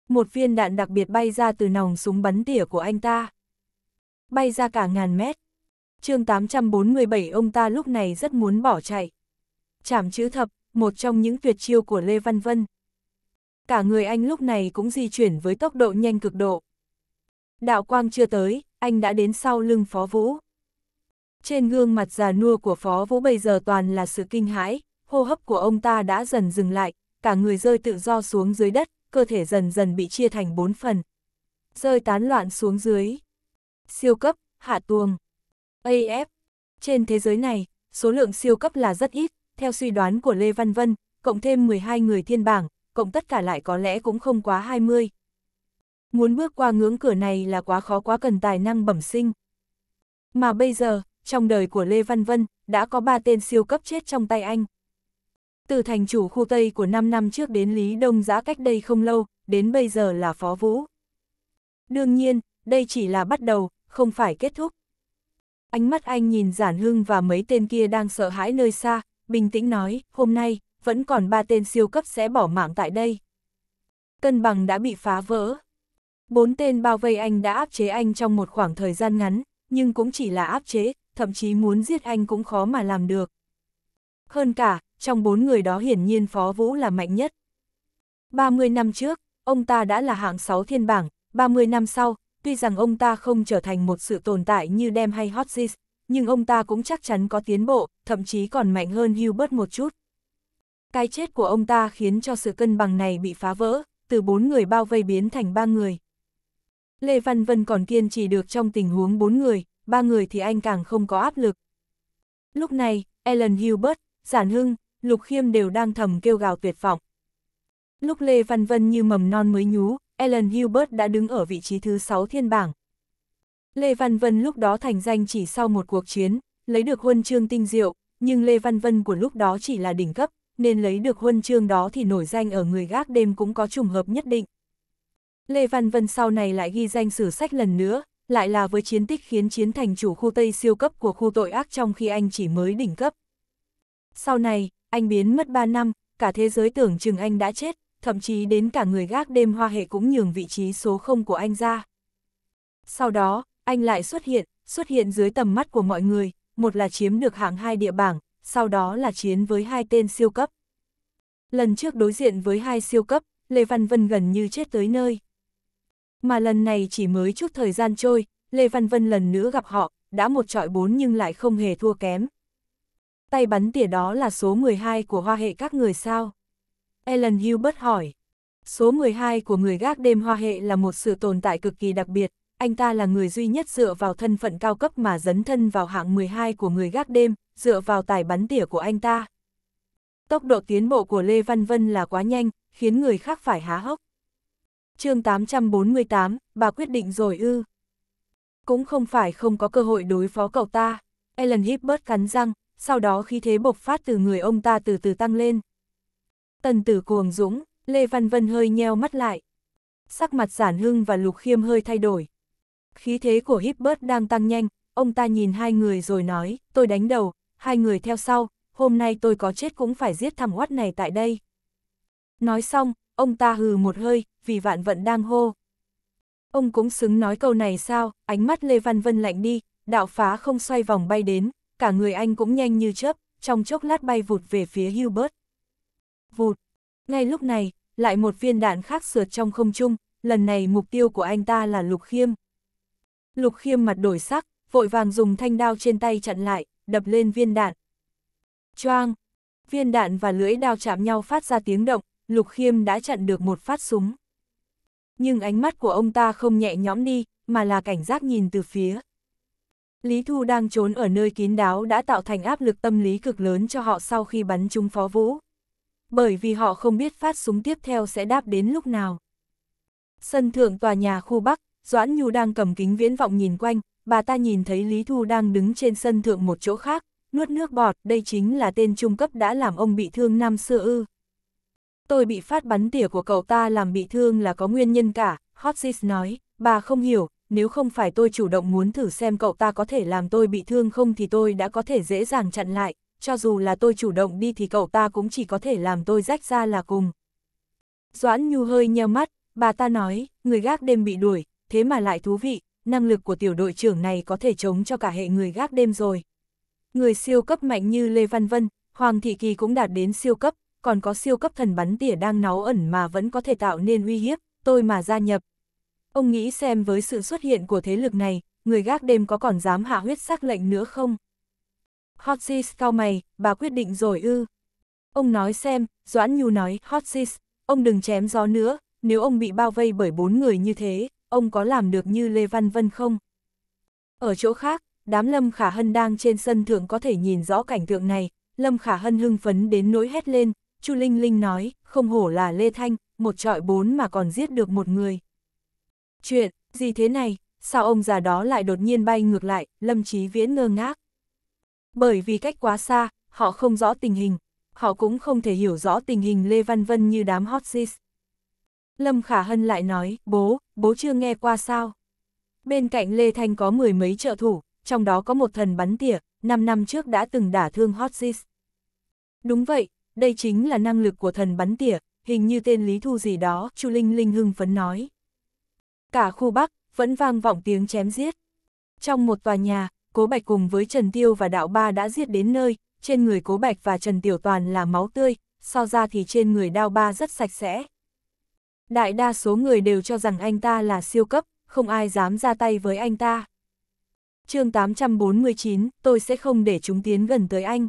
A: Một viên đạn đặc biệt bay ra từ nòng súng bắn tỉa của anh ta. Bay ra cả ngàn mét. mươi 847 ông ta lúc này rất muốn bỏ chạy. Chảm chữ thập, một trong những tuyệt chiêu của Lê Văn Vân. Cả người anh lúc này cũng di chuyển với tốc độ nhanh cực độ. Đạo quang chưa tới, anh đã đến sau lưng Phó Vũ. Trên gương mặt già nua của Phó Vũ bây giờ toàn là sự kinh hãi, hô hấp của ông ta đã dần dừng lại, cả người rơi tự do xuống dưới đất, cơ thể dần dần bị chia thành bốn phần. Rơi tán loạn xuống dưới. Siêu cấp, hạ tuồng. AF. Trên thế giới này, số lượng siêu cấp là rất ít, theo suy đoán của Lê Văn Vân, cộng thêm 12 người thiên bảng, cộng tất cả lại có lẽ cũng không quá 20. Muốn bước qua ngưỡng cửa này là quá khó quá cần tài năng bẩm sinh. Mà bây giờ, trong đời của Lê Văn Vân, đã có ba tên siêu cấp chết trong tay anh. Từ thành chủ khu Tây của 5 năm trước đến Lý Đông Giã cách đây không lâu, đến bây giờ là Phó Vũ. Đương nhiên, đây chỉ là bắt đầu, không phải kết thúc. Ánh mắt anh nhìn Giản Hưng và mấy tên kia đang sợ hãi nơi xa, bình tĩnh nói, hôm nay, vẫn còn ba tên siêu cấp sẽ bỏ mạng tại đây. Cân bằng đã bị phá vỡ. Bốn tên bao vây anh đã áp chế anh trong một khoảng thời gian ngắn, nhưng cũng chỉ là áp chế, thậm chí muốn giết anh cũng khó mà làm được. Hơn cả, trong bốn người đó hiển nhiên Phó Vũ là mạnh nhất. 30 năm trước, ông ta đã là hạng 6 thiên bảng, 30 năm sau, tuy rằng ông ta không trở thành một sự tồn tại như Dem hay hotzis nhưng ông ta cũng chắc chắn có tiến bộ, thậm chí còn mạnh hơn Hubert một chút. Cái chết của ông ta khiến cho sự cân bằng này bị phá vỡ, từ bốn người bao vây biến thành ba người. Lê Văn Vân còn kiên trì được trong tình huống bốn người, ba người thì anh càng không có áp lực. Lúc này, Ellen Hubert, Giản Hưng, Lục Khiêm đều đang thầm kêu gào tuyệt vọng. Lúc Lê Văn Vân như mầm non mới nhú, Ellen Hubert đã đứng ở vị trí thứ 6 thiên bảng, Lê Văn Vân lúc đó thành danh chỉ sau một cuộc chiến, lấy được huân chương tinh diệu, nhưng Lê Văn Vân của lúc đó chỉ là đỉnh cấp, nên lấy được huân chương đó thì nổi danh ở người gác đêm cũng có trùng hợp nhất định. Lê Văn Vân sau này lại ghi danh sử sách lần nữa, lại là với chiến tích khiến chiến thành chủ khu Tây siêu cấp của khu tội ác trong khi anh chỉ mới đỉnh cấp. Sau này, anh biến mất 3 năm, cả thế giới tưởng chừng anh đã chết, thậm chí đến cả người gác đêm hoa hệ cũng nhường vị trí số 0 của anh ra. Sau đó, anh lại xuất hiện, xuất hiện dưới tầm mắt của mọi người, một là chiếm được hạng hai địa bảng, sau đó là chiến với hai tên siêu cấp. Lần trước đối diện với hai siêu cấp, Lê Văn Vân gần như chết tới nơi. Mà lần này chỉ mới chút thời gian trôi, Lê Văn Vân lần nữa gặp họ, đã một trọi bốn nhưng lại không hề thua kém. Tay bắn tỉa đó là số 12 của hoa hệ các người sao? Ellen Hugh bất hỏi. Số 12 của người gác đêm hoa hệ là một sự tồn tại cực kỳ đặc biệt, anh ta là người duy nhất dựa vào thân phận cao cấp mà dấn thân vào hạng 12 của người gác đêm, dựa vào tài bắn tỉa của anh ta. Tốc độ tiến bộ của Lê Văn Vân là quá nhanh, khiến người khác phải há hốc. chương 848, bà quyết định rồi ư. Cũng không phải không có cơ hội đối phó cậu ta. Ellen Hibbert cắn răng, sau đó khí thế bộc phát từ người ông ta từ từ tăng lên. Tần tử cuồng dũng, Lê Văn Vân hơi nheo mắt lại. Sắc mặt giản hưng và lục khiêm hơi thay đổi, khí thế của Hibbert đang tăng nhanh, ông ta nhìn hai người rồi nói, tôi đánh đầu, hai người theo sau, hôm nay tôi có chết cũng phải giết thằng Watt này tại đây. Nói xong, ông ta hừ một hơi, vì vạn vận đang hô. Ông cũng xứng nói câu này sao, ánh mắt Lê Văn Vân lạnh đi, đạo phá không xoay vòng bay đến, cả người anh cũng nhanh như chớp, trong chốc lát bay vụt về phía Hubert. Vụt. Ngay lúc này, lại một viên đạn khác sượt trong không trung, lần này mục tiêu của anh ta là Lục Khiêm. Lục khiêm mặt đổi sắc, vội vàng dùng thanh đao trên tay chặn lại, đập lên viên đạn. Choang! Viên đạn và lưỡi đao chạm nhau phát ra tiếng động, Lục khiêm đã chặn được một phát súng. Nhưng ánh mắt của ông ta không nhẹ nhõm đi, mà là cảnh giác nhìn từ phía. Lý Thu đang trốn ở nơi kín đáo đã tạo thành áp lực tâm lý cực lớn cho họ sau khi bắn trúng phó vũ. Bởi vì họ không biết phát súng tiếp theo sẽ đáp đến lúc nào. Sân thượng tòa nhà khu Bắc, Doãn Nhu đang cầm kính viễn vọng nhìn quanh, bà ta nhìn thấy Lý Thu đang đứng trên sân thượng một chỗ khác, nuốt nước bọt, đây chính là tên trung cấp đã làm ông bị thương năm xưa ư. Tôi bị phát bắn tỉa của cậu ta làm bị thương là có nguyên nhân cả, Hotsis nói, bà không hiểu, nếu không phải tôi chủ động muốn thử xem cậu ta có thể làm tôi bị thương không thì tôi đã có thể dễ dàng chặn lại, cho dù là tôi chủ động đi thì cậu ta cũng chỉ có thể làm tôi rách ra là cùng. Doãn Nhu hơi nheo mắt, bà ta nói, người gác đêm bị đuổi, thế mà lại thú vị, năng lực của tiểu đội trưởng này có thể chống cho cả hệ người gác đêm rồi. Người siêu cấp mạnh như Lê Văn Vân, Hoàng Thị Kỳ cũng đạt đến siêu cấp, còn có siêu cấp thần bắn tỉa đang náu ẩn mà vẫn có thể tạo nên uy hiếp, tôi mà gia nhập. Ông nghĩ xem với sự xuất hiện của thế lực này, người gác đêm có còn dám hạ huyết sắc lệnh nữa không? Hot sis cao mày, bà quyết định rồi ư. Ông nói xem, Doãn Nhu nói, Hot sis, ông đừng chém gió nữa, nếu ông bị bao vây bởi bốn người như thế, ông có làm được như Lê Văn Vân không? Ở chỗ khác, đám Lâm Khả Hân đang trên sân thượng có thể nhìn rõ cảnh tượng này, Lâm Khả Hân hưng phấn đến nỗi hét lên, Chu Linh Linh nói, không hổ là Lê Thanh, một trọi bốn mà còn giết được một người. Chuyện, gì thế này, sao ông già đó lại đột nhiên bay ngược lại, Lâm Chí Viễn ngơ ngác. Bởi vì cách quá xa, họ không rõ tình hình, họ cũng không thể hiểu rõ tình hình Lê Văn Vân như đám hot sis. Lâm Khả Hân lại nói, bố, bố chưa nghe qua sao. Bên cạnh Lê Thanh có mười mấy trợ thủ, trong đó có một thần bắn tỉa, 5 năm trước đã từng đả thương Hotsis. Đúng vậy, đây chính là năng lực của thần bắn tỉa, hình như tên Lý Thu gì đó, Chu Linh Linh hưng phấn nói. Cả khu Bắc, vẫn vang vọng tiếng chém giết. Trong một tòa nhà, Cố Bạch cùng với Trần Tiêu và Đạo Ba đã giết đến nơi, trên người Cố Bạch và Trần Tiểu Toàn là máu tươi, so ra thì trên người Đạo Ba rất sạch sẽ, Đại đa số người đều cho rằng anh ta là siêu cấp, không ai dám ra tay với anh ta. chương 849, tôi sẽ không để chúng tiến gần tới anh.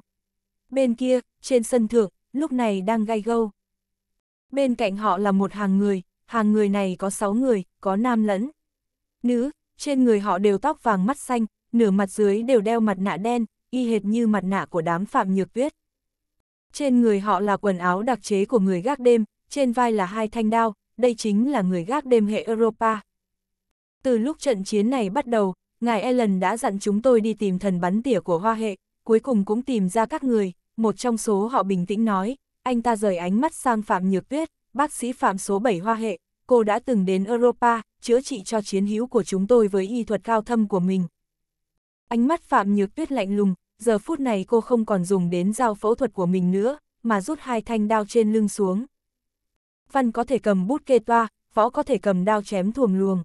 A: Bên kia, trên sân thượng, lúc này đang gai gâu. Bên cạnh họ là một hàng người, hàng người này có 6 người, có nam lẫn. Nữ, trên người họ đều tóc vàng mắt xanh, nửa mặt dưới đều đeo mặt nạ đen, y hệt như mặt nạ của đám phạm nhược tuyết. Trên người họ là quần áo đặc chế của người gác đêm, trên vai là hai thanh đao, đây chính là người gác đêm hệ Europa. Từ lúc trận chiến này bắt đầu, ngài Ellen đã dặn chúng tôi đi tìm thần bắn tỉa của hoa hệ, cuối cùng cũng tìm ra các người, một trong số họ bình tĩnh nói, anh ta rời ánh mắt sang Phạm Nhược Tuyết, bác sĩ Phạm số 7 hoa hệ, cô đã từng đến Europa, chữa trị cho chiến hữu của chúng tôi với y thuật cao thâm của mình. Ánh mắt Phạm Nhược Tuyết lạnh lùng, giờ phút này cô không còn dùng đến dao phẫu thuật của mình nữa, mà rút hai thanh đao trên lưng xuống, văn có thể cầm bút kê toa, võ có thể cầm đao chém thuồng luồng.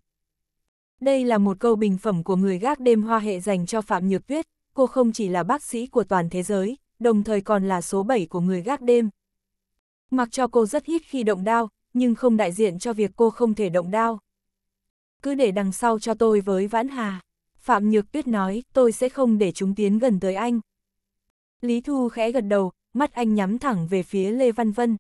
A: Đây là một câu bình phẩm của người gác đêm hoa hệ dành cho Phạm Nhược Tuyết, cô không chỉ là bác sĩ của toàn thế giới, đồng thời còn là số 7 của người gác đêm. Mặc cho cô rất ít khi động đao, nhưng không đại diện cho việc cô không thể động đao. Cứ để đằng sau cho tôi với Vãn Hà. Phạm Nhược Tuyết nói, tôi sẽ không để chúng tiến gần tới anh. Lý Thu khẽ gật đầu, mắt anh nhắm thẳng về phía Lê Văn Vân,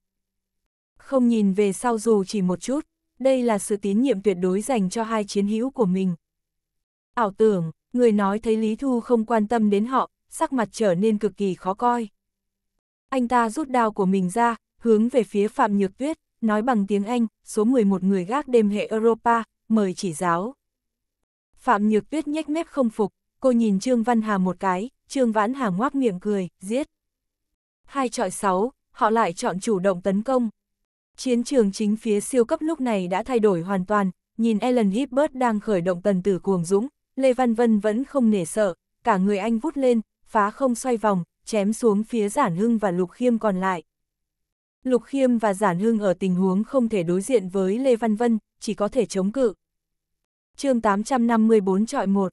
A: không nhìn về sau dù chỉ một chút, đây là sự tín nhiệm tuyệt đối dành cho hai chiến hữu của mình. Ảo tưởng, người nói thấy Lý Thu không quan tâm đến họ, sắc mặt trở nên cực kỳ khó coi. Anh ta rút đao của mình ra, hướng về phía Phạm Nhược Tuyết, nói bằng tiếng Anh, số 11 người gác đêm hệ Europa, mời chỉ giáo. Phạm Nhược Tuyết nhếch mép không phục, cô nhìn Trương Văn Hà một cái, Trương Vãn Hà ngoác miệng cười, giết. Hai trọi sáu, họ lại chọn chủ động tấn công, Chiến trường chính phía siêu cấp lúc này đã thay đổi hoàn toàn, nhìn Ellen Hibbert đang khởi động tần tử cuồng dũng, Lê Văn Vân vẫn không nể sợ, cả người anh vút lên, phá không xoay vòng, chém xuống phía Giản Hưng và Lục Khiêm còn lại. Lục Khiêm và Giản Hưng ở tình huống không thể đối diện với Lê Văn Vân, chỉ có thể chống cự. chương 854 trọi 1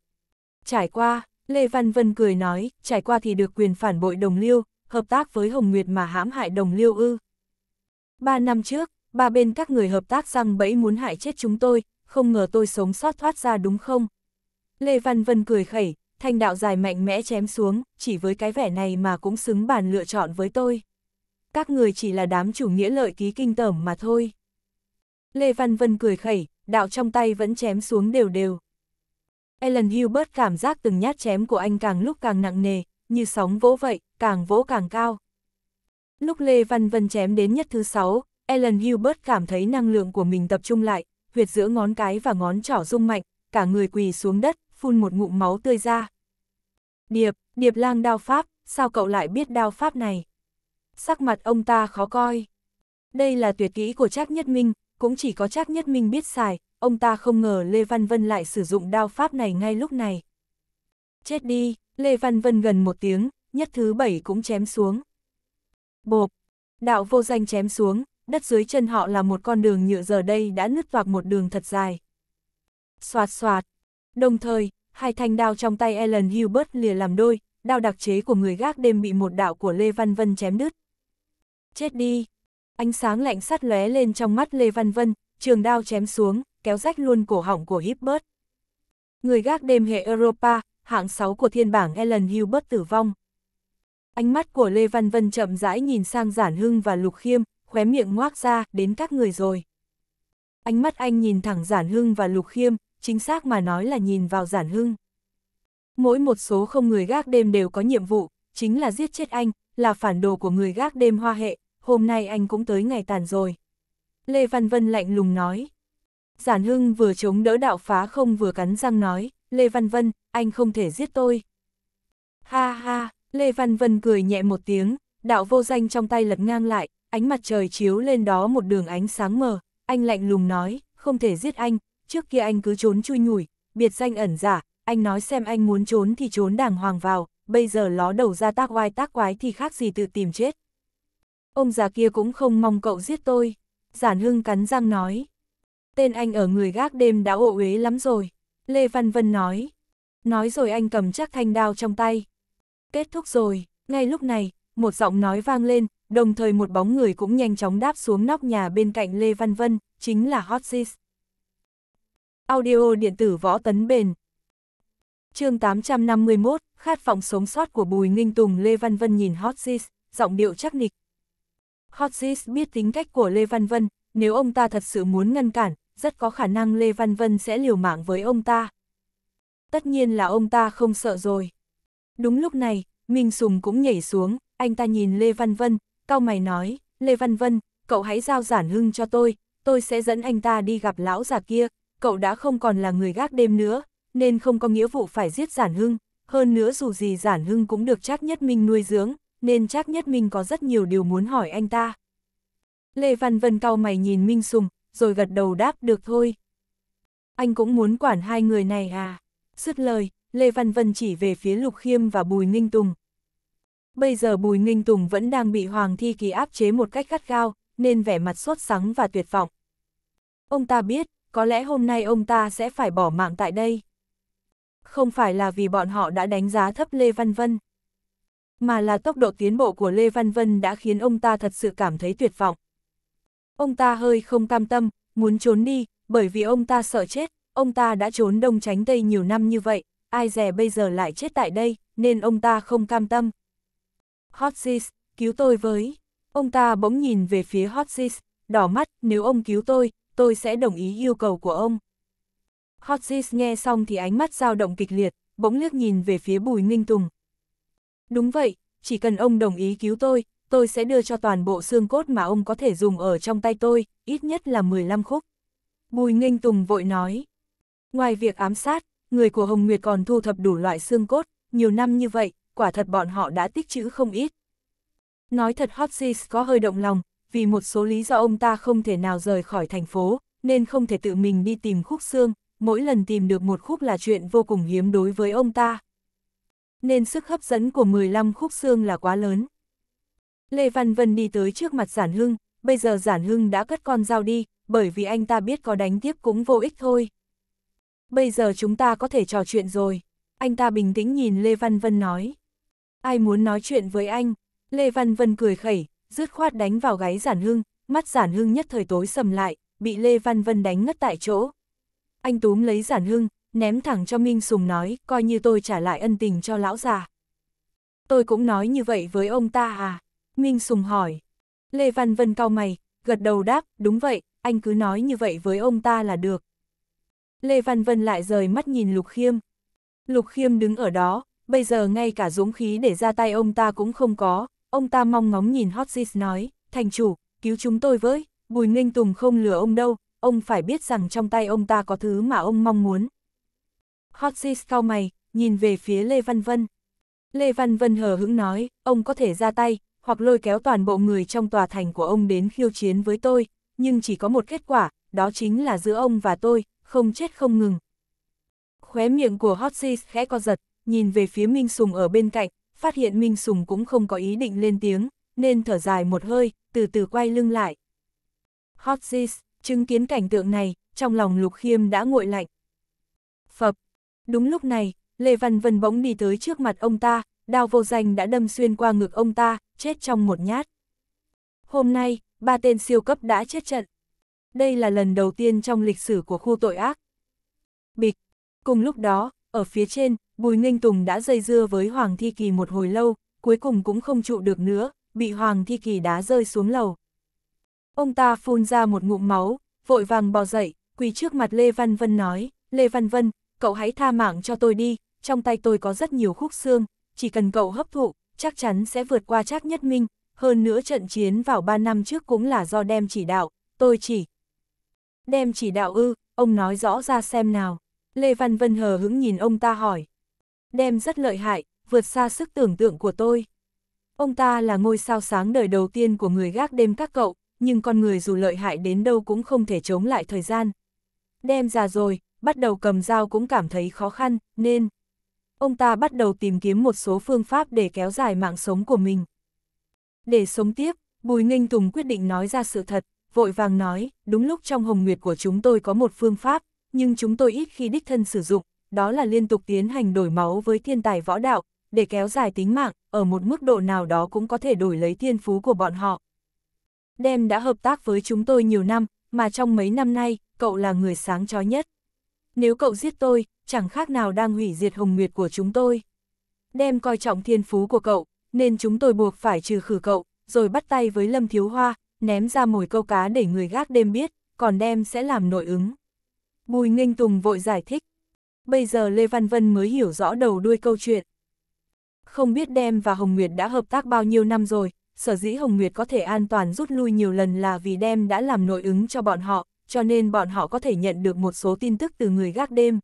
A: Trải qua, Lê Văn Vân cười nói, trải qua thì được quyền phản bội đồng liêu, hợp tác với Hồng Nguyệt mà hãm hại đồng liêu ư. Ba năm trước, ba bên các người hợp tác răng bẫy muốn hại chết chúng tôi, không ngờ tôi sống sót thoát ra đúng không? Lê Văn Vân cười khẩy, thanh đạo dài mạnh mẽ chém xuống, chỉ với cái vẻ này mà cũng xứng bàn lựa chọn với tôi. Các người chỉ là đám chủ nghĩa lợi ký kinh tởm mà thôi. Lê Văn Vân cười khẩy, đạo trong tay vẫn chém xuống đều đều. Ellen Hubert cảm giác từng nhát chém của anh càng lúc càng nặng nề, như sóng vỗ vậy, càng vỗ càng cao. Lúc Lê Văn Vân chém đến nhất thứ sáu, Ellen Gilbert cảm thấy năng lượng của mình tập trung lại, huyệt giữa ngón cái và ngón trỏ rung mạnh, cả người quỳ xuống đất, phun một ngụm máu tươi ra. Điệp, điệp lang đao pháp, sao cậu lại biết đao pháp này? Sắc mặt ông ta khó coi. Đây là tuyệt kỹ của Trác Nhất Minh, cũng chỉ có Trác Nhất Minh biết xài, ông ta không ngờ Lê Văn Vân lại sử dụng đao pháp này ngay lúc này. Chết đi, Lê Văn Vân gần một tiếng, nhất thứ bảy cũng chém xuống. Bộp, đạo vô danh chém xuống, đất dưới chân họ là một con đường nhựa giờ đây đã nứt toạc một đường thật dài. Xoạt xoạt, đồng thời, hai thanh đao trong tay Ellen Hubert lìa làm đôi, đao đặc chế của người gác đêm bị một đạo của Lê Văn Vân chém đứt. Chết đi! Ánh sáng lạnh sắt lóe lên trong mắt Lê Văn Vân, trường đao chém xuống, kéo rách luôn cổ họng của Hubert. Người gác đêm hệ Europa, hạng 6 của thiên bảng Ellen Hubert tử vong. Ánh mắt của Lê Văn Vân chậm rãi nhìn sang Giản Hưng và Lục Khiêm, khóe miệng ngoác ra, đến các người rồi. Ánh mắt anh nhìn thẳng Giản Hưng và Lục Khiêm, chính xác mà nói là nhìn vào Giản Hưng. Mỗi một số không người gác đêm đều có nhiệm vụ, chính là giết chết anh, là phản đồ của người gác đêm hoa hệ, hôm nay anh cũng tới ngày tàn rồi. Lê Văn Vân lạnh lùng nói. Giản Hưng vừa chống đỡ đạo phá không vừa cắn răng nói, Lê Văn Vân, anh không thể giết tôi. Ha ha, Lê Văn Vân cười nhẹ một tiếng, đạo vô danh trong tay lật ngang lại, ánh mặt trời chiếu lên đó một đường ánh sáng mờ, anh lạnh lùng nói, không thể giết anh, trước kia anh cứ trốn chui nhủi, biệt danh ẩn giả, anh nói xem anh muốn trốn thì trốn đàng hoàng vào, bây giờ ló đầu ra tác oai tác quái thì khác gì tự tìm chết. Ông già kia cũng không mong cậu giết tôi, giản hưng cắn răng nói. Tên anh ở người gác đêm đã ộ uế lắm rồi, Lê Văn Vân nói. Nói rồi anh cầm chắc thanh đao trong tay, Kết thúc rồi, ngay lúc này, một giọng nói vang lên, đồng thời một bóng người cũng nhanh chóng đáp xuống nóc nhà bên cạnh Lê Văn Vân, chính là Hot Audio điện tử võ tấn bền chương 851, khát vọng sống sót của Bùi Ninh Tùng Lê Văn Vân nhìn Hot giọng điệu chắc nịch. Hot biết tính cách của Lê Văn Vân, nếu ông ta thật sự muốn ngăn cản, rất có khả năng Lê Văn Vân sẽ liều mạng với ông ta. Tất nhiên là ông ta không sợ rồi. Đúng lúc này, Minh Sùng cũng nhảy xuống, anh ta nhìn Lê Văn Vân, cao mày nói, Lê Văn Vân, cậu hãy giao giản hưng cho tôi, tôi sẽ dẫn anh ta đi gặp lão già kia, cậu đã không còn là người gác đêm nữa, nên không có nghĩa vụ phải giết giản hưng, hơn nữa dù gì giản hưng cũng được chắc Nhất Minh nuôi dưỡng, nên chắc Nhất Minh có rất nhiều điều muốn hỏi anh ta. Lê Văn Vân cao mày nhìn Minh Sùng, rồi gật đầu đáp được thôi. Anh cũng muốn quản hai người này à? Sứt lời, Lê Văn Vân chỉ về phía Lục Khiêm và Bùi Ninh Tùng. Bây giờ Bùi Ninh Tùng vẫn đang bị Hoàng Thi Kỳ áp chế một cách gắt gao, nên vẻ mặt sốt sắng và tuyệt vọng. Ông ta biết, có lẽ hôm nay ông ta sẽ phải bỏ mạng tại đây. Không phải là vì bọn họ đã đánh giá thấp Lê Văn Vân, mà là tốc độ tiến bộ của Lê Văn Vân đã khiến ông ta thật sự cảm thấy tuyệt vọng. Ông ta hơi không cam tâm, muốn trốn đi, bởi vì ông ta sợ chết, ông ta đã trốn đông tránh tây nhiều năm như vậy, ai dè bây giờ lại chết tại đây, nên ông ta không cam tâm. Hotzis cứu tôi với. Ông ta bỗng nhìn về phía Hotzis, đỏ mắt, nếu ông cứu tôi, tôi sẽ đồng ý yêu cầu của ông. Hotzis nghe xong thì ánh mắt dao động kịch liệt, bỗng liếc nhìn về phía Bùi Ninh Tùng. Đúng vậy, chỉ cần ông đồng ý cứu tôi, tôi sẽ đưa cho toàn bộ xương cốt mà ông có thể dùng ở trong tay tôi, ít nhất là 15 khúc. Bùi Ninh Tùng vội nói. Ngoài việc ám sát, người của Hồng Nguyệt còn thu thập đủ loại xương cốt, nhiều năm như vậy, quả thật bọn họ đã tích trữ không ít. Nói thật Hotsis có hơi động lòng, vì một số lý do ông ta không thể nào rời khỏi thành phố, nên không thể tự mình đi tìm khúc xương, mỗi lần tìm được một khúc là chuyện vô cùng hiếm đối với ông ta. Nên sức hấp dẫn của 15 khúc xương là quá lớn. Lê Văn Vân đi tới trước mặt Giản Hưng, bây giờ Giản Hưng đã cất con dao đi, bởi vì anh ta biết có đánh tiếp cũng vô ích thôi bây giờ chúng ta có thể trò chuyện rồi. Anh ta bình tĩnh nhìn Lê Văn Vân nói. Ai muốn nói chuyện với anh? Lê Văn Vân cười khẩy, rứt khoát đánh vào gáy giản hưng, mắt giản hưng nhất thời tối sầm lại, bị Lê Văn Vân đánh ngất tại chỗ. Anh túm lấy giản hưng, ném thẳng cho Minh Sùng nói, coi như tôi trả lại ân tình cho lão già. Tôi cũng nói như vậy với ông ta à? Minh Sùng hỏi. Lê Văn Vân cau mày, gật đầu đáp, đúng vậy, anh cứ nói như vậy với ông ta là được. Lê Văn Vân lại rời mắt nhìn Lục Khiêm. Lục Khiêm đứng ở đó, bây giờ ngay cả dũng khí để ra tay ông ta cũng không có, ông ta mong ngóng nhìn Hot Sis nói, thành chủ, cứu chúng tôi với, Bùi Ninh Tùng không lừa ông đâu, ông phải biết rằng trong tay ông ta có thứ mà ông mong muốn. Hot Sis cao mày, nhìn về phía Lê Văn Vân. Lê Văn Vân hờ hững nói, ông có thể ra tay, hoặc lôi kéo toàn bộ người trong tòa thành của ông đến khiêu chiến với tôi, nhưng chỉ có một kết quả, đó chính là giữa ông và tôi, không chết không ngừng. Khóe miệng của Hot Seas khẽ co giật, nhìn về phía Minh Sùng ở bên cạnh, phát hiện Minh Sùng cũng không có ý định lên tiếng, nên thở dài một hơi, từ từ quay lưng lại. Hot chứng kiến cảnh tượng này, trong lòng Lục Khiêm đã nguội lạnh. Phập, đúng lúc này, Lê Văn Vân bỗng đi tới trước mặt ông ta, đao vô danh đã đâm xuyên qua ngực ông ta, chết trong một nhát. Hôm nay, ba tên siêu cấp đã chết trận. Đây là lần đầu tiên trong lịch sử của khu tội ác. Bịch. Cùng lúc đó, ở phía trên, Bùi Ninh Tùng đã dây dưa với Hoàng Thi Kỳ một hồi lâu, cuối cùng cũng không trụ được nữa, bị Hoàng Thi Kỳ đá rơi xuống lầu. Ông ta phun ra một ngụm máu, vội vàng bò dậy, quỳ trước mặt Lê Văn Vân nói, Lê Văn Vân, cậu hãy tha mạng cho tôi đi, trong tay tôi có rất nhiều khúc xương, chỉ cần cậu hấp thụ, chắc chắn sẽ vượt qua Trác Nhất Minh, hơn nữa trận chiến vào 3 năm trước cũng là do đem chỉ đạo, tôi chỉ đem chỉ đạo ư, ông nói rõ ra xem nào. Lê Văn Vân hờ hững nhìn ông ta hỏi. Đem rất lợi hại, vượt xa sức tưởng tượng của tôi. Ông ta là ngôi sao sáng đời đầu tiên của người gác đêm các cậu, nhưng con người dù lợi hại đến đâu cũng không thể chống lại thời gian. Đem già rồi, bắt đầu cầm dao cũng cảm thấy khó khăn, nên... Ông ta bắt đầu tìm kiếm một số phương pháp để kéo dài mạng sống của mình. Để sống tiếp, Bùi Nghênh Tùng quyết định nói ra sự thật, vội vàng nói, đúng lúc trong hồng nguyệt của chúng tôi có một phương pháp, nhưng chúng tôi ít khi đích thân sử dụng, đó là liên tục tiến hành đổi máu với thiên tài võ đạo, để kéo dài tính mạng, ở một mức độ nào đó cũng có thể đổi lấy thiên phú của bọn họ. Đem đã hợp tác với chúng tôi nhiều năm, mà trong mấy năm nay, cậu là người sáng chói nhất. Nếu cậu giết tôi, chẳng khác nào đang hủy diệt hồng nguyệt của chúng tôi. Đem coi trọng thiên phú của cậu, nên chúng tôi buộc phải trừ khử cậu, rồi bắt tay với Lâm Thiếu Hoa, ném ra mồi câu cá để người gác đêm biết, còn đem sẽ làm nội ứng. Bùi Nghênh Tùng vội giải thích. Bây giờ Lê Văn Vân mới hiểu rõ đầu đuôi câu chuyện. Không biết đem và Hồng Nguyệt đã hợp tác bao nhiêu năm rồi, sở dĩ Hồng Nguyệt có thể an toàn rút lui nhiều lần là vì đem đã làm nội ứng cho bọn họ, cho nên bọn họ có thể nhận được một số tin tức từ người gác đêm.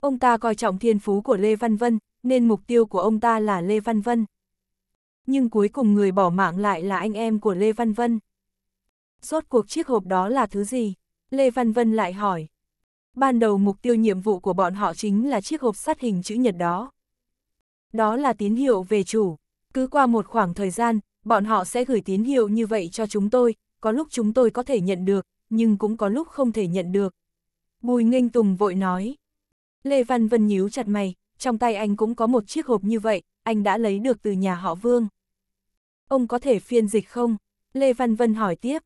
A: Ông ta coi trọng thiên phú của Lê Văn Vân, nên mục tiêu của ông ta là Lê Văn Vân nhưng cuối cùng người bỏ mạng lại là anh em của Lê Văn Vân. Rốt cuộc chiếc hộp đó là thứ gì? Lê Văn Vân lại hỏi. Ban đầu mục tiêu nhiệm vụ của bọn họ chính là chiếc hộp sắt hình chữ nhật đó. Đó là tín hiệu về chủ. Cứ qua một khoảng thời gian, bọn họ sẽ gửi tín hiệu như vậy cho chúng tôi, có lúc chúng tôi có thể nhận được, nhưng cũng có lúc không thể nhận được. Bùi Nghênh Tùng vội nói. Lê Văn Vân nhíu chặt mày, trong tay anh cũng có một chiếc hộp như vậy, anh đã lấy được từ nhà họ Vương ông có thể phiên dịch không? Lê Văn Vân hỏi tiếp.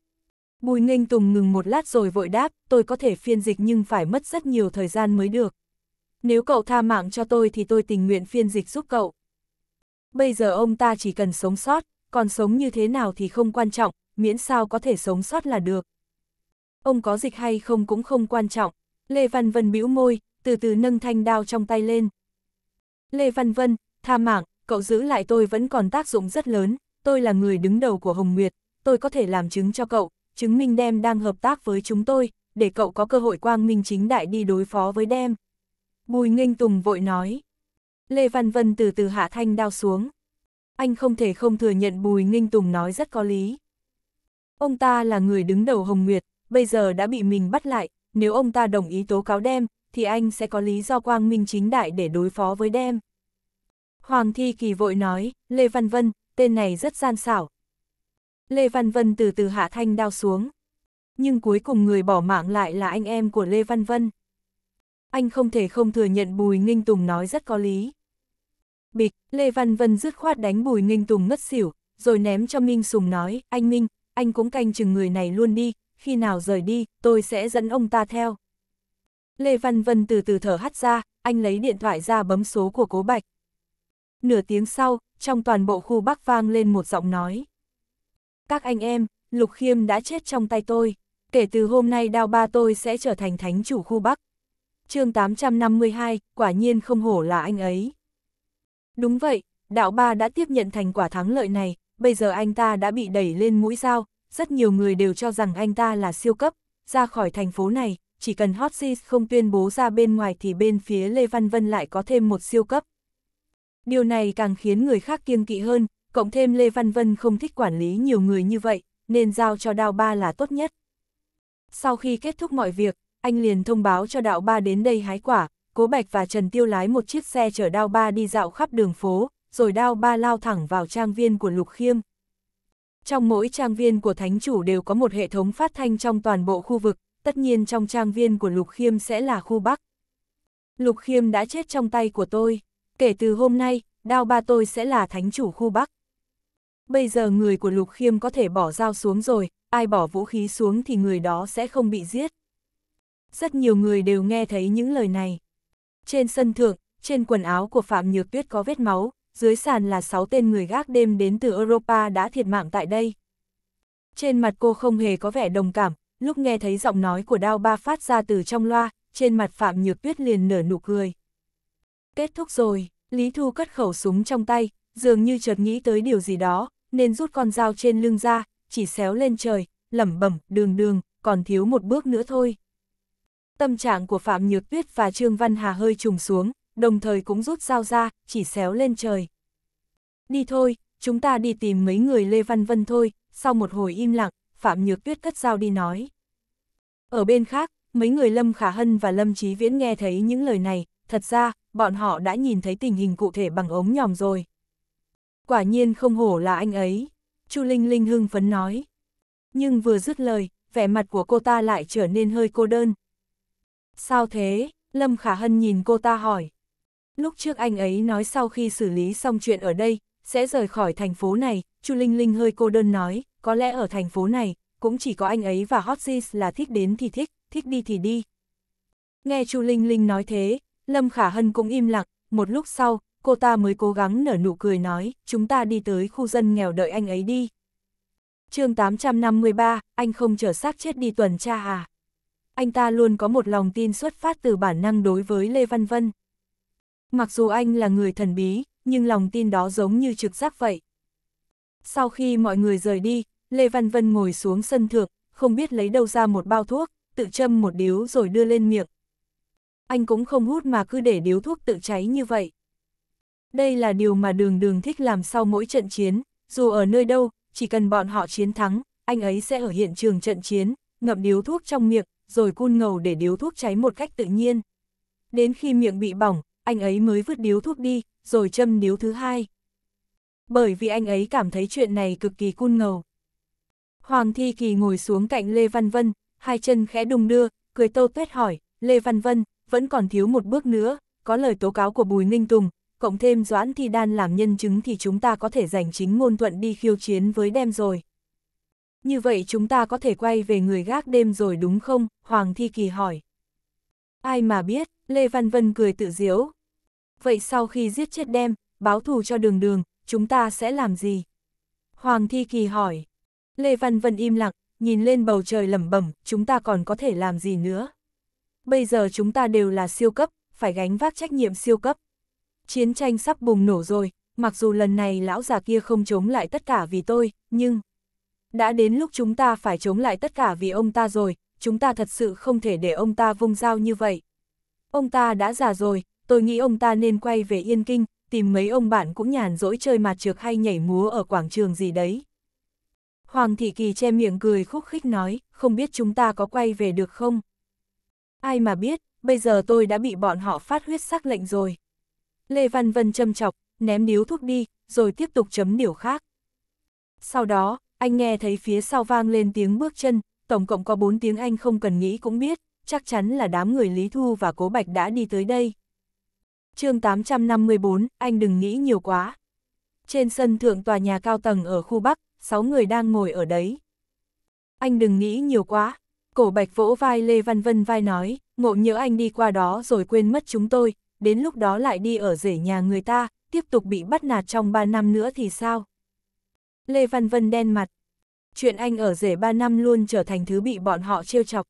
A: Bùi Nghênh Tùng ngừng một lát rồi vội đáp, tôi có thể phiên dịch nhưng phải mất rất nhiều thời gian mới được. Nếu cậu tha mạng cho tôi thì tôi tình nguyện phiên dịch giúp cậu. Bây giờ ông ta chỉ cần sống sót, còn sống như thế nào thì không quan trọng, miễn sao có thể sống sót là được. Ông có dịch hay không cũng không quan trọng. Lê Văn Vân bĩu môi, từ từ nâng thanh đao trong tay lên. Lê Văn Vân, tha mạng, cậu giữ lại tôi vẫn còn tác dụng rất lớn, tôi là người đứng đầu của Hồng Nguyệt, tôi có thể làm chứng cho cậu, chứng minh Đem đang hợp tác với chúng tôi, để cậu có cơ hội quang minh chính đại đi đối phó với Đem. Bùi Nghênh Tùng vội nói. Lê Văn Vân từ từ hạ thanh đao xuống. Anh không thể không thừa nhận Bùi Nghênh Tùng nói rất có lý. Ông ta là người đứng đầu Hồng Nguyệt, bây giờ đã bị mình bắt lại, nếu ông ta đồng ý tố cáo Đem, thì anh sẽ có lý do quang minh chính đại để đối phó với Đem. Hoàng Thi Kỳ vội nói, Lê Văn Vân, tên này rất gian xảo. Lê Văn Vân từ từ hạ thanh đao xuống. Nhưng cuối cùng người bỏ mạng lại là anh em của Lê Văn Vân. Anh không thể không thừa nhận Bùi Nghinh Tùng nói rất có lý. Bịch, Lê Văn Vân dứt khoát đánh Bùi Nghinh Tùng ngất xỉu, rồi ném cho Minh Sùng nói, anh Minh, anh cũng canh chừng người này luôn đi, khi nào rời đi, tôi sẽ dẫn ông ta theo. Lê Văn Vân từ từ thở hắt ra, anh lấy điện thoại ra bấm số của Cố Bạch. Nửa tiếng sau, trong toàn bộ khu Bắc vang lên một giọng nói. Các anh em, Lục Khiêm đã chết trong tay tôi. Kể từ hôm nay đao ba tôi sẽ trở thành thánh chủ khu Bắc. chương 852, quả nhiên không hổ là anh ấy. Đúng vậy, đạo ba đã tiếp nhận thành quả thắng lợi này, bây giờ anh ta đã bị đẩy lên mũi dao, rất nhiều người đều cho rằng anh ta là siêu cấp, ra khỏi thành phố này, chỉ cần Hot Seas không tuyên bố ra bên ngoài thì bên phía Lê Văn Vân lại có thêm một siêu cấp. Điều này càng khiến người khác kiêng kỵ hơn, cộng thêm Lê Văn Vân không thích quản lý nhiều người như vậy, nên giao cho đào ba là tốt nhất. Sau khi kết thúc mọi việc, anh liền thông báo cho đạo ba đến đây hái quả, Cố Bạch và Trần Tiêu lái một chiếc xe chở đao ba đi dạo khắp đường phố, rồi đao ba lao thẳng vào trang viên của Lục Khiêm. Trong mỗi trang viên của Thánh Chủ đều có một hệ thống phát thanh trong toàn bộ khu vực, tất nhiên trong trang viên của Lục Khiêm sẽ là khu Bắc. Lục Khiêm đã chết trong tay của tôi kể từ hôm nay, đao ba tôi sẽ là thánh chủ khu Bắc. Bây giờ người của Lục Khiêm có thể bỏ dao xuống rồi, ai bỏ vũ khí xuống thì người đó sẽ không bị giết. Rất nhiều người đều nghe thấy những lời này. Trên sân thượng, trên quần áo của Phạm Nhược Tuyết có vết máu, dưới sàn là 6 tên người gác đêm đến từ Europa đã thiệt mạng tại đây. Trên mặt cô không hề có vẻ đồng cảm, lúc nghe thấy giọng nói của đao ba phát ra từ trong loa, trên mặt Phạm Nhược Tuyết liền nở nụ cười kết thúc rồi, Lý Thu cất khẩu súng trong tay, dường như chợt nghĩ tới điều gì đó, nên rút con dao trên lưng ra, chỉ xéo lên trời, lẩm bẩm, đường đường, còn thiếu một bước nữa thôi. Tâm trạng của Phạm Nhược Tuyết và Trương Văn Hà hơi trùng xuống, đồng thời cũng rút dao ra, chỉ xéo lên trời. Đi thôi, chúng ta đi tìm mấy người Lê Văn Vân thôi, sau một hồi im lặng, Phạm Nhược Tuyết cất dao đi nói. Ở bên khác, mấy người Lâm Khả Hân và Lâm Chí Viễn nghe thấy những lời này, thật ra, bọn họ đã nhìn thấy tình hình cụ thể bằng ống nhòm rồi. Quả nhiên không hổ là anh ấy, Chu Linh Linh hưng phấn nói. Nhưng vừa dứt lời, vẻ mặt của cô ta lại trở nên hơi cô đơn. Sao thế? Lâm Khả Hân nhìn cô ta hỏi. Lúc trước anh ấy nói sau khi xử lý xong chuyện ở đây, sẽ rời khỏi thành phố này, Chu Linh Linh hơi cô đơn nói, có lẽ ở thành phố này, cũng chỉ có anh ấy và hotzis là thích đến thì thích, thích đi thì đi. Nghe Chu Linh Linh nói thế, Lâm Khả Hân cũng im lặng, một lúc sau, cô ta mới cố gắng nở nụ cười nói, chúng ta đi tới khu dân nghèo đợi anh ấy đi. chương 853, anh không trở xác chết đi tuần tra à? Anh ta luôn có một lòng tin xuất phát từ bản năng đối với Lê Văn Vân. Mặc dù anh là người thần bí, nhưng lòng tin đó giống như trực giác vậy. Sau khi mọi người rời đi, Lê Văn Vân ngồi xuống sân thượng, không biết lấy đâu ra một bao thuốc, tự châm một điếu rồi đưa lên miệng, anh cũng không hút mà cứ để điếu thuốc tự cháy như vậy. Đây là điều mà đường đường thích làm sau mỗi trận chiến, dù ở nơi đâu, chỉ cần bọn họ chiến thắng, anh ấy sẽ ở hiện trường trận chiến, ngậm điếu thuốc trong miệng, rồi cun ngầu để điếu thuốc cháy một cách tự nhiên. Đến khi miệng bị bỏng, anh ấy mới vứt điếu thuốc đi, rồi châm điếu thứ hai. Bởi vì anh ấy cảm thấy chuyện này cực kỳ cun ngầu. Hoàng Thi Kỳ ngồi xuống cạnh Lê Văn Vân, hai chân khẽ đung đưa, cười tô tuyết hỏi, Lê Văn Vân, vẫn còn thiếu một bước nữa, có lời tố cáo của Bùi Ninh Tùng, cộng thêm Doãn Thi Đan làm nhân chứng thì chúng ta có thể giành chính ngôn thuận đi khiêu chiến với đem rồi. Như vậy chúng ta có thể quay về người gác đêm rồi đúng không? Hoàng Thi Kỳ hỏi. Ai mà biết, Lê Văn Vân cười tự diếu. Vậy sau khi giết chết đem, báo thù cho đường đường, chúng ta sẽ làm gì? Hoàng Thi Kỳ hỏi. Lê Văn Vân im lặng, nhìn lên bầu trời lẩm bẩm, chúng ta còn có thể làm gì nữa? bây giờ chúng ta đều là siêu cấp, phải gánh vác trách nhiệm siêu cấp. Chiến tranh sắp bùng nổ rồi, mặc dù lần này lão già kia không chống lại tất cả vì tôi, nhưng... Đã đến lúc chúng ta phải chống lại tất cả vì ông ta rồi, chúng ta thật sự không thể để ông ta vung dao như vậy. Ông ta đã già rồi, tôi nghĩ ông ta nên quay về Yên Kinh, tìm mấy ông bạn cũng nhàn rỗi chơi mặt trược hay nhảy múa ở quảng trường gì đấy. Hoàng Thị Kỳ che miệng cười khúc khích nói, không biết chúng ta có quay về được không? Ai mà biết, bây giờ tôi đã bị bọn họ phát huyết sắc lệnh rồi. Lê Văn Vân châm chọc, ném điếu thuốc đi, rồi tiếp tục chấm điều khác. Sau đó, anh nghe thấy phía sau vang lên tiếng bước chân, tổng cộng có bốn tiếng anh không cần nghĩ cũng biết, chắc chắn là đám người Lý Thu và Cố Bạch đã đi tới đây. chương 854, anh đừng nghĩ nhiều quá. Trên sân thượng tòa nhà cao tầng ở khu Bắc, sáu người đang ngồi ở đấy. Anh đừng nghĩ nhiều quá, Cổ bạch vỗ vai Lê Văn Vân vai nói, ngộ nhớ anh đi qua đó rồi quên mất chúng tôi, đến lúc đó lại đi ở rể nhà người ta, tiếp tục bị bắt nạt trong 3 năm nữa thì sao? Lê Văn Vân đen mặt. Chuyện anh ở rể 3 năm luôn trở thành thứ bị bọn họ trêu chọc.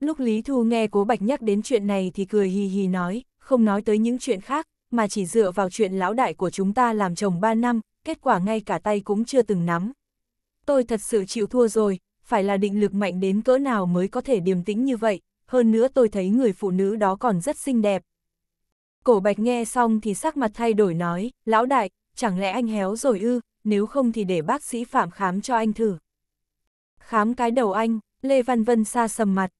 A: Lúc Lý Thu nghe cố bạch nhắc đến chuyện này thì cười hì hì nói, không nói tới những chuyện khác, mà chỉ dựa vào chuyện lão đại của chúng ta làm chồng 3 năm, kết quả ngay cả tay cũng chưa từng nắm. Tôi thật sự chịu thua rồi, phải là định lực mạnh đến cỡ nào mới có thể điềm tĩnh như vậy, hơn nữa tôi thấy người phụ nữ đó còn rất xinh đẹp. Cổ bạch nghe xong thì sắc mặt thay đổi nói, lão đại, chẳng lẽ anh héo rồi ư, nếu không thì để bác sĩ Phạm khám cho anh thử. Khám cái đầu anh, Lê Văn Vân xa sầm mặt.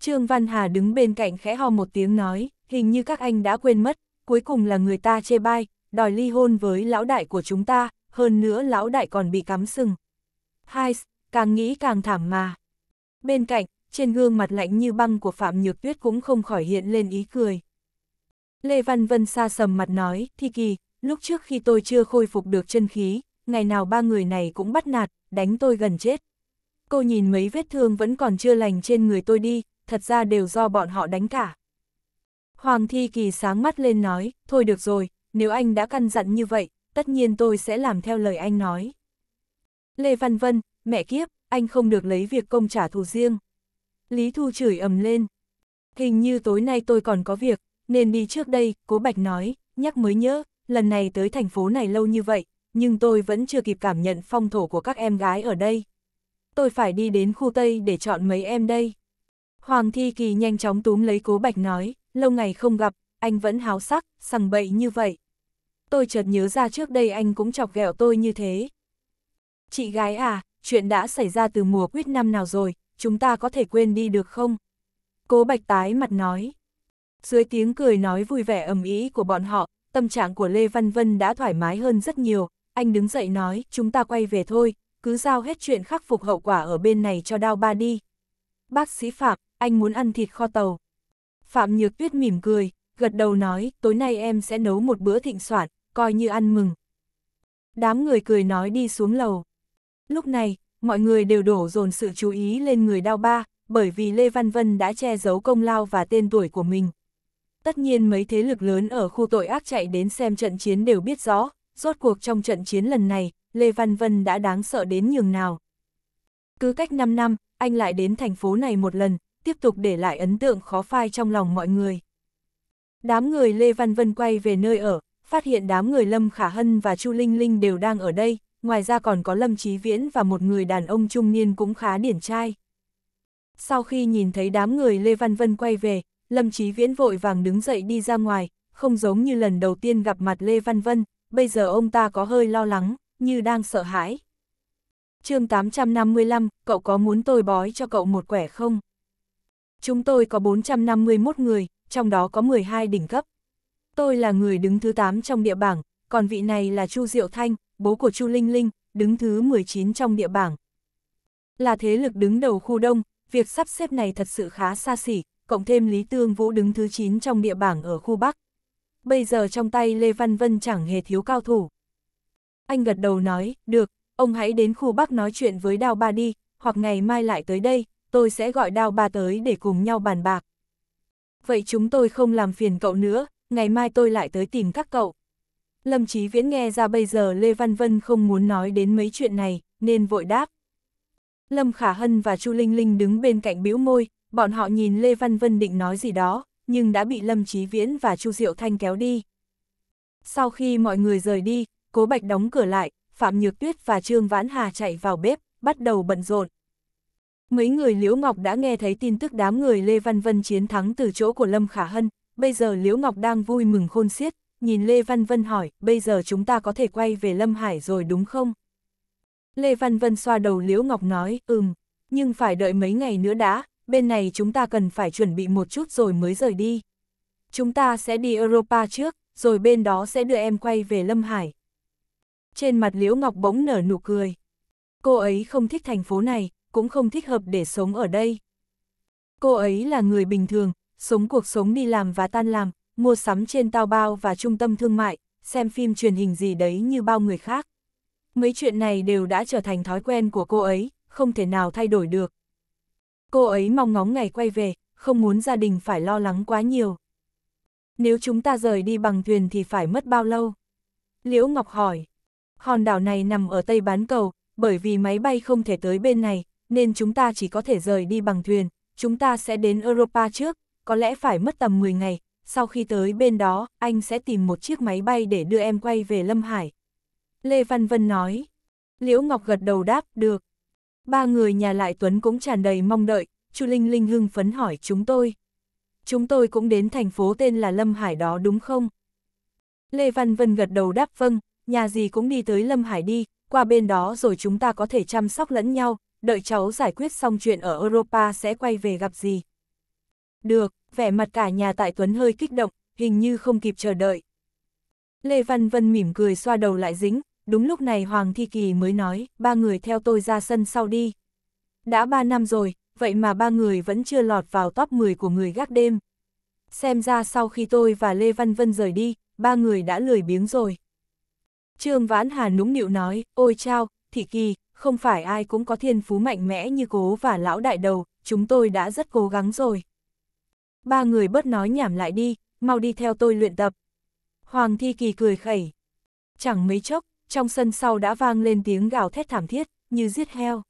A: Trương Văn Hà đứng bên cạnh khẽ ho một tiếng nói, hình như các anh đã quên mất, cuối cùng là người ta chê bai, đòi ly hôn với lão đại của chúng ta, hơn nữa lão đại còn bị cắm sừng. Hai, càng nghĩ càng thảm mà. Bên cạnh, trên gương mặt lạnh như băng của Phạm Nhược Tuyết cũng không khỏi hiện lên ý cười. Lê Văn Vân xa sầm mặt nói, Thi Kỳ, lúc trước khi tôi chưa khôi phục được chân khí, ngày nào ba người này cũng bắt nạt, đánh tôi gần chết. Cô nhìn mấy vết thương vẫn còn chưa lành trên người tôi đi, thật ra đều do bọn họ đánh cả. Hoàng Thi Kỳ sáng mắt lên nói, thôi được rồi, nếu anh đã căn dặn như vậy, tất nhiên tôi sẽ làm theo lời anh nói. Lê Văn Vân, mẹ kiếp, anh không được lấy việc công trả thù riêng. Lý Thu chửi ầm lên. Hình như tối nay tôi còn có việc, nên đi trước đây, cố Bạch nói, nhắc mới nhớ, lần này tới thành phố này lâu như vậy, nhưng tôi vẫn chưa kịp cảm nhận phong thổ của các em gái ở đây. Tôi phải đi đến khu Tây để chọn mấy em đây. Hoàng Thi Kỳ nhanh chóng túm lấy cố Bạch nói, lâu ngày không gặp, anh vẫn háo sắc, sằng bậy như vậy. Tôi chợt nhớ ra trước đây anh cũng chọc ghẹo tôi như thế. Chị gái à, chuyện đã xảy ra từ mùa quýt năm nào rồi, chúng ta có thể quên đi được không? Cố Bạch tái mặt nói. Dưới tiếng cười nói vui vẻ ầm ý của bọn họ, tâm trạng của Lê Văn Vân đã thoải mái hơn rất nhiều, anh đứng dậy nói, chúng ta quay về thôi, cứ giao hết chuyện khắc phục hậu quả ở bên này cho đao ba đi. Bác sĩ Phạm, anh muốn ăn thịt kho tàu. Phạm Nhược Tuyết mỉm cười, gật đầu nói, tối nay em sẽ nấu một bữa thịnh soạn, coi như ăn mừng. Đám người cười nói đi xuống lầu. Lúc này, mọi người đều đổ dồn sự chú ý lên người đao ba, bởi vì Lê Văn Vân đã che giấu công lao và tên tuổi của mình. Tất nhiên mấy thế lực lớn ở khu tội ác chạy đến xem trận chiến đều biết rõ, rốt cuộc trong trận chiến lần này, Lê Văn Vân đã đáng sợ đến nhường nào. Cứ cách 5 năm, anh lại đến thành phố này một lần, tiếp tục để lại ấn tượng khó phai trong lòng mọi người. Đám người Lê Văn Vân quay về nơi ở, phát hiện đám người Lâm Khả Hân và Chu Linh Linh đều đang ở đây, ngoài ra còn có Lâm Chí Viễn và một người đàn ông trung niên cũng khá điển trai. Sau khi nhìn thấy đám người Lê Văn Vân quay về, Lâm Chí Viễn vội vàng đứng dậy đi ra ngoài, không giống như lần đầu tiên gặp mặt Lê Văn Vân, bây giờ ông ta có hơi lo lắng, như đang sợ hãi. chương 855, cậu có muốn tôi bói cho cậu một quẻ không? Chúng tôi có 451 người, trong đó có 12 đỉnh cấp. Tôi là người đứng thứ 8 trong địa bảng, còn vị này là Chu Diệu Thanh, bố của Chu Linh Linh, đứng thứ 19 trong địa bảng. Là thế lực đứng đầu khu đông, việc sắp xếp này thật sự khá xa xỉ, cộng thêm Lý Tương Vũ đứng thứ 9 trong địa bảng ở khu Bắc. Bây giờ trong tay Lê Văn Vân chẳng hề thiếu cao thủ. Anh gật đầu nói, được, ông hãy đến khu Bắc nói chuyện với Đào Ba đi, hoặc ngày mai lại tới đây, tôi sẽ gọi Đào Ba tới để cùng nhau bàn bạc. Vậy chúng tôi không làm phiền cậu nữa, ngày mai tôi lại tới tìm các cậu. Lâm Chí Viễn nghe ra bây giờ Lê Văn Vân không muốn nói đến mấy chuyện này, nên vội đáp. Lâm Khả Hân và Chu Linh Linh đứng bên cạnh bĩu môi, bọn họ nhìn Lê Văn Vân định nói gì đó, nhưng đã bị Lâm Chí Viễn và Chu Diệu Thanh kéo đi. Sau khi mọi người rời đi, Cố Bạch đóng cửa lại, Phạm Nhược Tuyết và Trương Vãn Hà chạy vào bếp, bắt đầu bận rộn. Mấy người Liễu Ngọc đã nghe thấy tin tức đám người Lê Văn Vân chiến thắng từ chỗ của Lâm Khả Hân, bây giờ Liễu Ngọc đang vui mừng khôn xiết, nhìn Lê Văn Vân hỏi, bây giờ chúng ta có thể quay về Lâm Hải rồi đúng không? Lê Văn Vân xoa đầu Liễu Ngọc nói, ừm, nhưng phải đợi mấy ngày nữa đã, bên này chúng ta cần phải chuẩn bị một chút rồi mới rời đi. Chúng ta sẽ đi Europa trước, rồi bên đó sẽ đưa em quay về Lâm Hải. Trên mặt Liễu Ngọc bỗng nở nụ cười. Cô ấy không thích thành phố này, cũng không thích hợp để sống ở đây. Cô ấy là người bình thường, sống cuộc sống đi làm và tan làm, mua sắm trên tao bao và trung tâm thương mại, xem phim truyền hình gì đấy như bao người khác. Mấy chuyện này đều đã trở thành thói quen của cô ấy, không thể nào thay đổi được. Cô ấy mong ngóng ngày quay về, không muốn gia đình phải lo lắng quá nhiều. Nếu chúng ta rời đi bằng thuyền thì phải mất bao lâu? Liễu Ngọc hỏi. Hòn đảo này nằm ở Tây Bán Cầu, bởi vì máy bay không thể tới bên này, nên chúng ta chỉ có thể rời đi bằng thuyền. Chúng ta sẽ đến Europa trước, có lẽ phải mất tầm 10 ngày, sau khi tới bên đó, anh sẽ tìm một chiếc máy bay để đưa em quay về Lâm Hải. Lê Văn Vân nói. Liễu Ngọc gật đầu đáp, được. Ba người nhà lại Tuấn cũng tràn đầy mong đợi, Chu Linh Linh hưng phấn hỏi chúng tôi. Chúng tôi cũng đến thành phố tên là Lâm Hải đó đúng không? Lê Văn Vân gật đầu đáp vâng, nhà gì cũng đi tới Lâm Hải đi, qua bên đó rồi chúng ta có thể chăm sóc lẫn nhau, đợi cháu giải quyết xong chuyện ở Europa sẽ quay về gặp gì. Được, vẻ mặt cả nhà tại Tuấn hơi kích động, hình như không kịp chờ đợi. Lê Văn Vân mỉm cười xoa đầu lại dính, đúng lúc này Hoàng Thi Kỳ mới nói, ba người theo tôi ra sân sau đi. Đã ba năm rồi, vậy mà ba người vẫn chưa lọt vào top 10 của người gác đêm. Xem ra sau khi tôi và Lê Văn Vân rời đi, ba người đã lười biếng rồi. Trương Vãn Hà nũng nịu nói, ôi chao, Thị Kỳ, không phải ai cũng có thiên phú mạnh mẽ như cố và lão đại đầu, chúng tôi đã rất cố gắng rồi ba người bớt nói nhảm lại đi, mau đi theo tôi luyện tập. Hoàng Thi Kỳ cười khẩy. Chẳng mấy chốc, trong sân sau đã vang lên tiếng gào thét thảm thiết, như giết heo.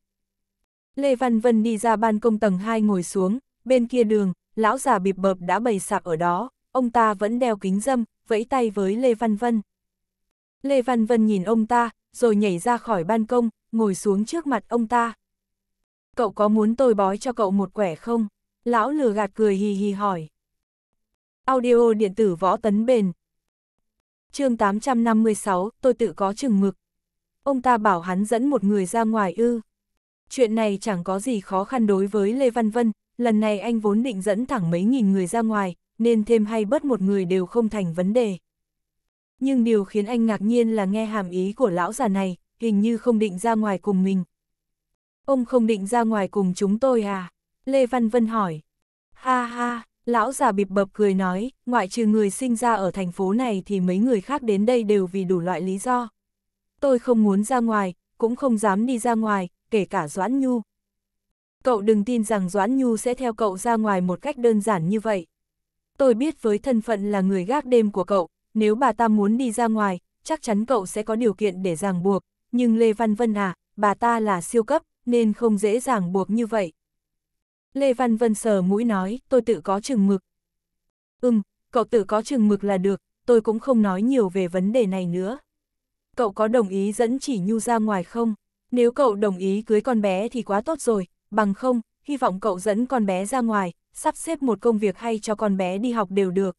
A: Lê Văn Vân đi ra ban công tầng 2 ngồi xuống, bên kia đường, lão già bịp bợp đã bày sạp ở đó, ông ta vẫn đeo kính dâm, vẫy tay với Lê Văn Vân. Lê Văn Vân nhìn ông ta, rồi nhảy ra khỏi ban công, ngồi xuống trước mặt ông ta. Cậu có muốn tôi bói cho cậu một quẻ không? Lão lừa gạt cười hì hì hỏi. Audio điện tử võ tấn bền. chương 856, tôi tự có chừng mực. Ông ta bảo hắn dẫn một người ra ngoài ư. Chuyện này chẳng có gì khó khăn đối với Lê Văn Vân, lần này anh vốn định dẫn thẳng mấy nghìn người ra ngoài, nên thêm hay bớt một người đều không thành vấn đề. Nhưng điều khiến anh ngạc nhiên là nghe hàm ý của lão già này, hình như không định ra ngoài cùng mình. Ông không định ra ngoài cùng chúng tôi à? Lê Văn Vân hỏi. Ha ha, lão già bịp bập cười nói, ngoại trừ người sinh ra ở thành phố này thì mấy người khác đến đây đều vì đủ loại lý do. Tôi không muốn ra ngoài, cũng không dám đi ra ngoài, kể cả Doãn Nhu. Cậu đừng tin rằng Doãn Nhu sẽ theo cậu ra ngoài một cách đơn giản như vậy. Tôi biết với thân phận là người gác đêm của cậu, nếu bà ta muốn đi ra ngoài, chắc chắn cậu sẽ có điều kiện để ràng buộc, nhưng Lê Văn Vân à, bà ta là siêu cấp, nên không dễ dàng buộc như vậy. Lê Văn Vân sờ mũi nói, tôi tự có chừng mực. Ừm, cậu tự có chừng mực là được, tôi cũng không nói nhiều về vấn đề này nữa. Cậu có đồng ý dẫn chỉ Nhu ra ngoài không? Nếu cậu đồng ý cưới con bé thì quá tốt rồi, bằng không, hy vọng cậu dẫn con bé ra ngoài, sắp xếp một công việc hay cho con bé đi học đều được.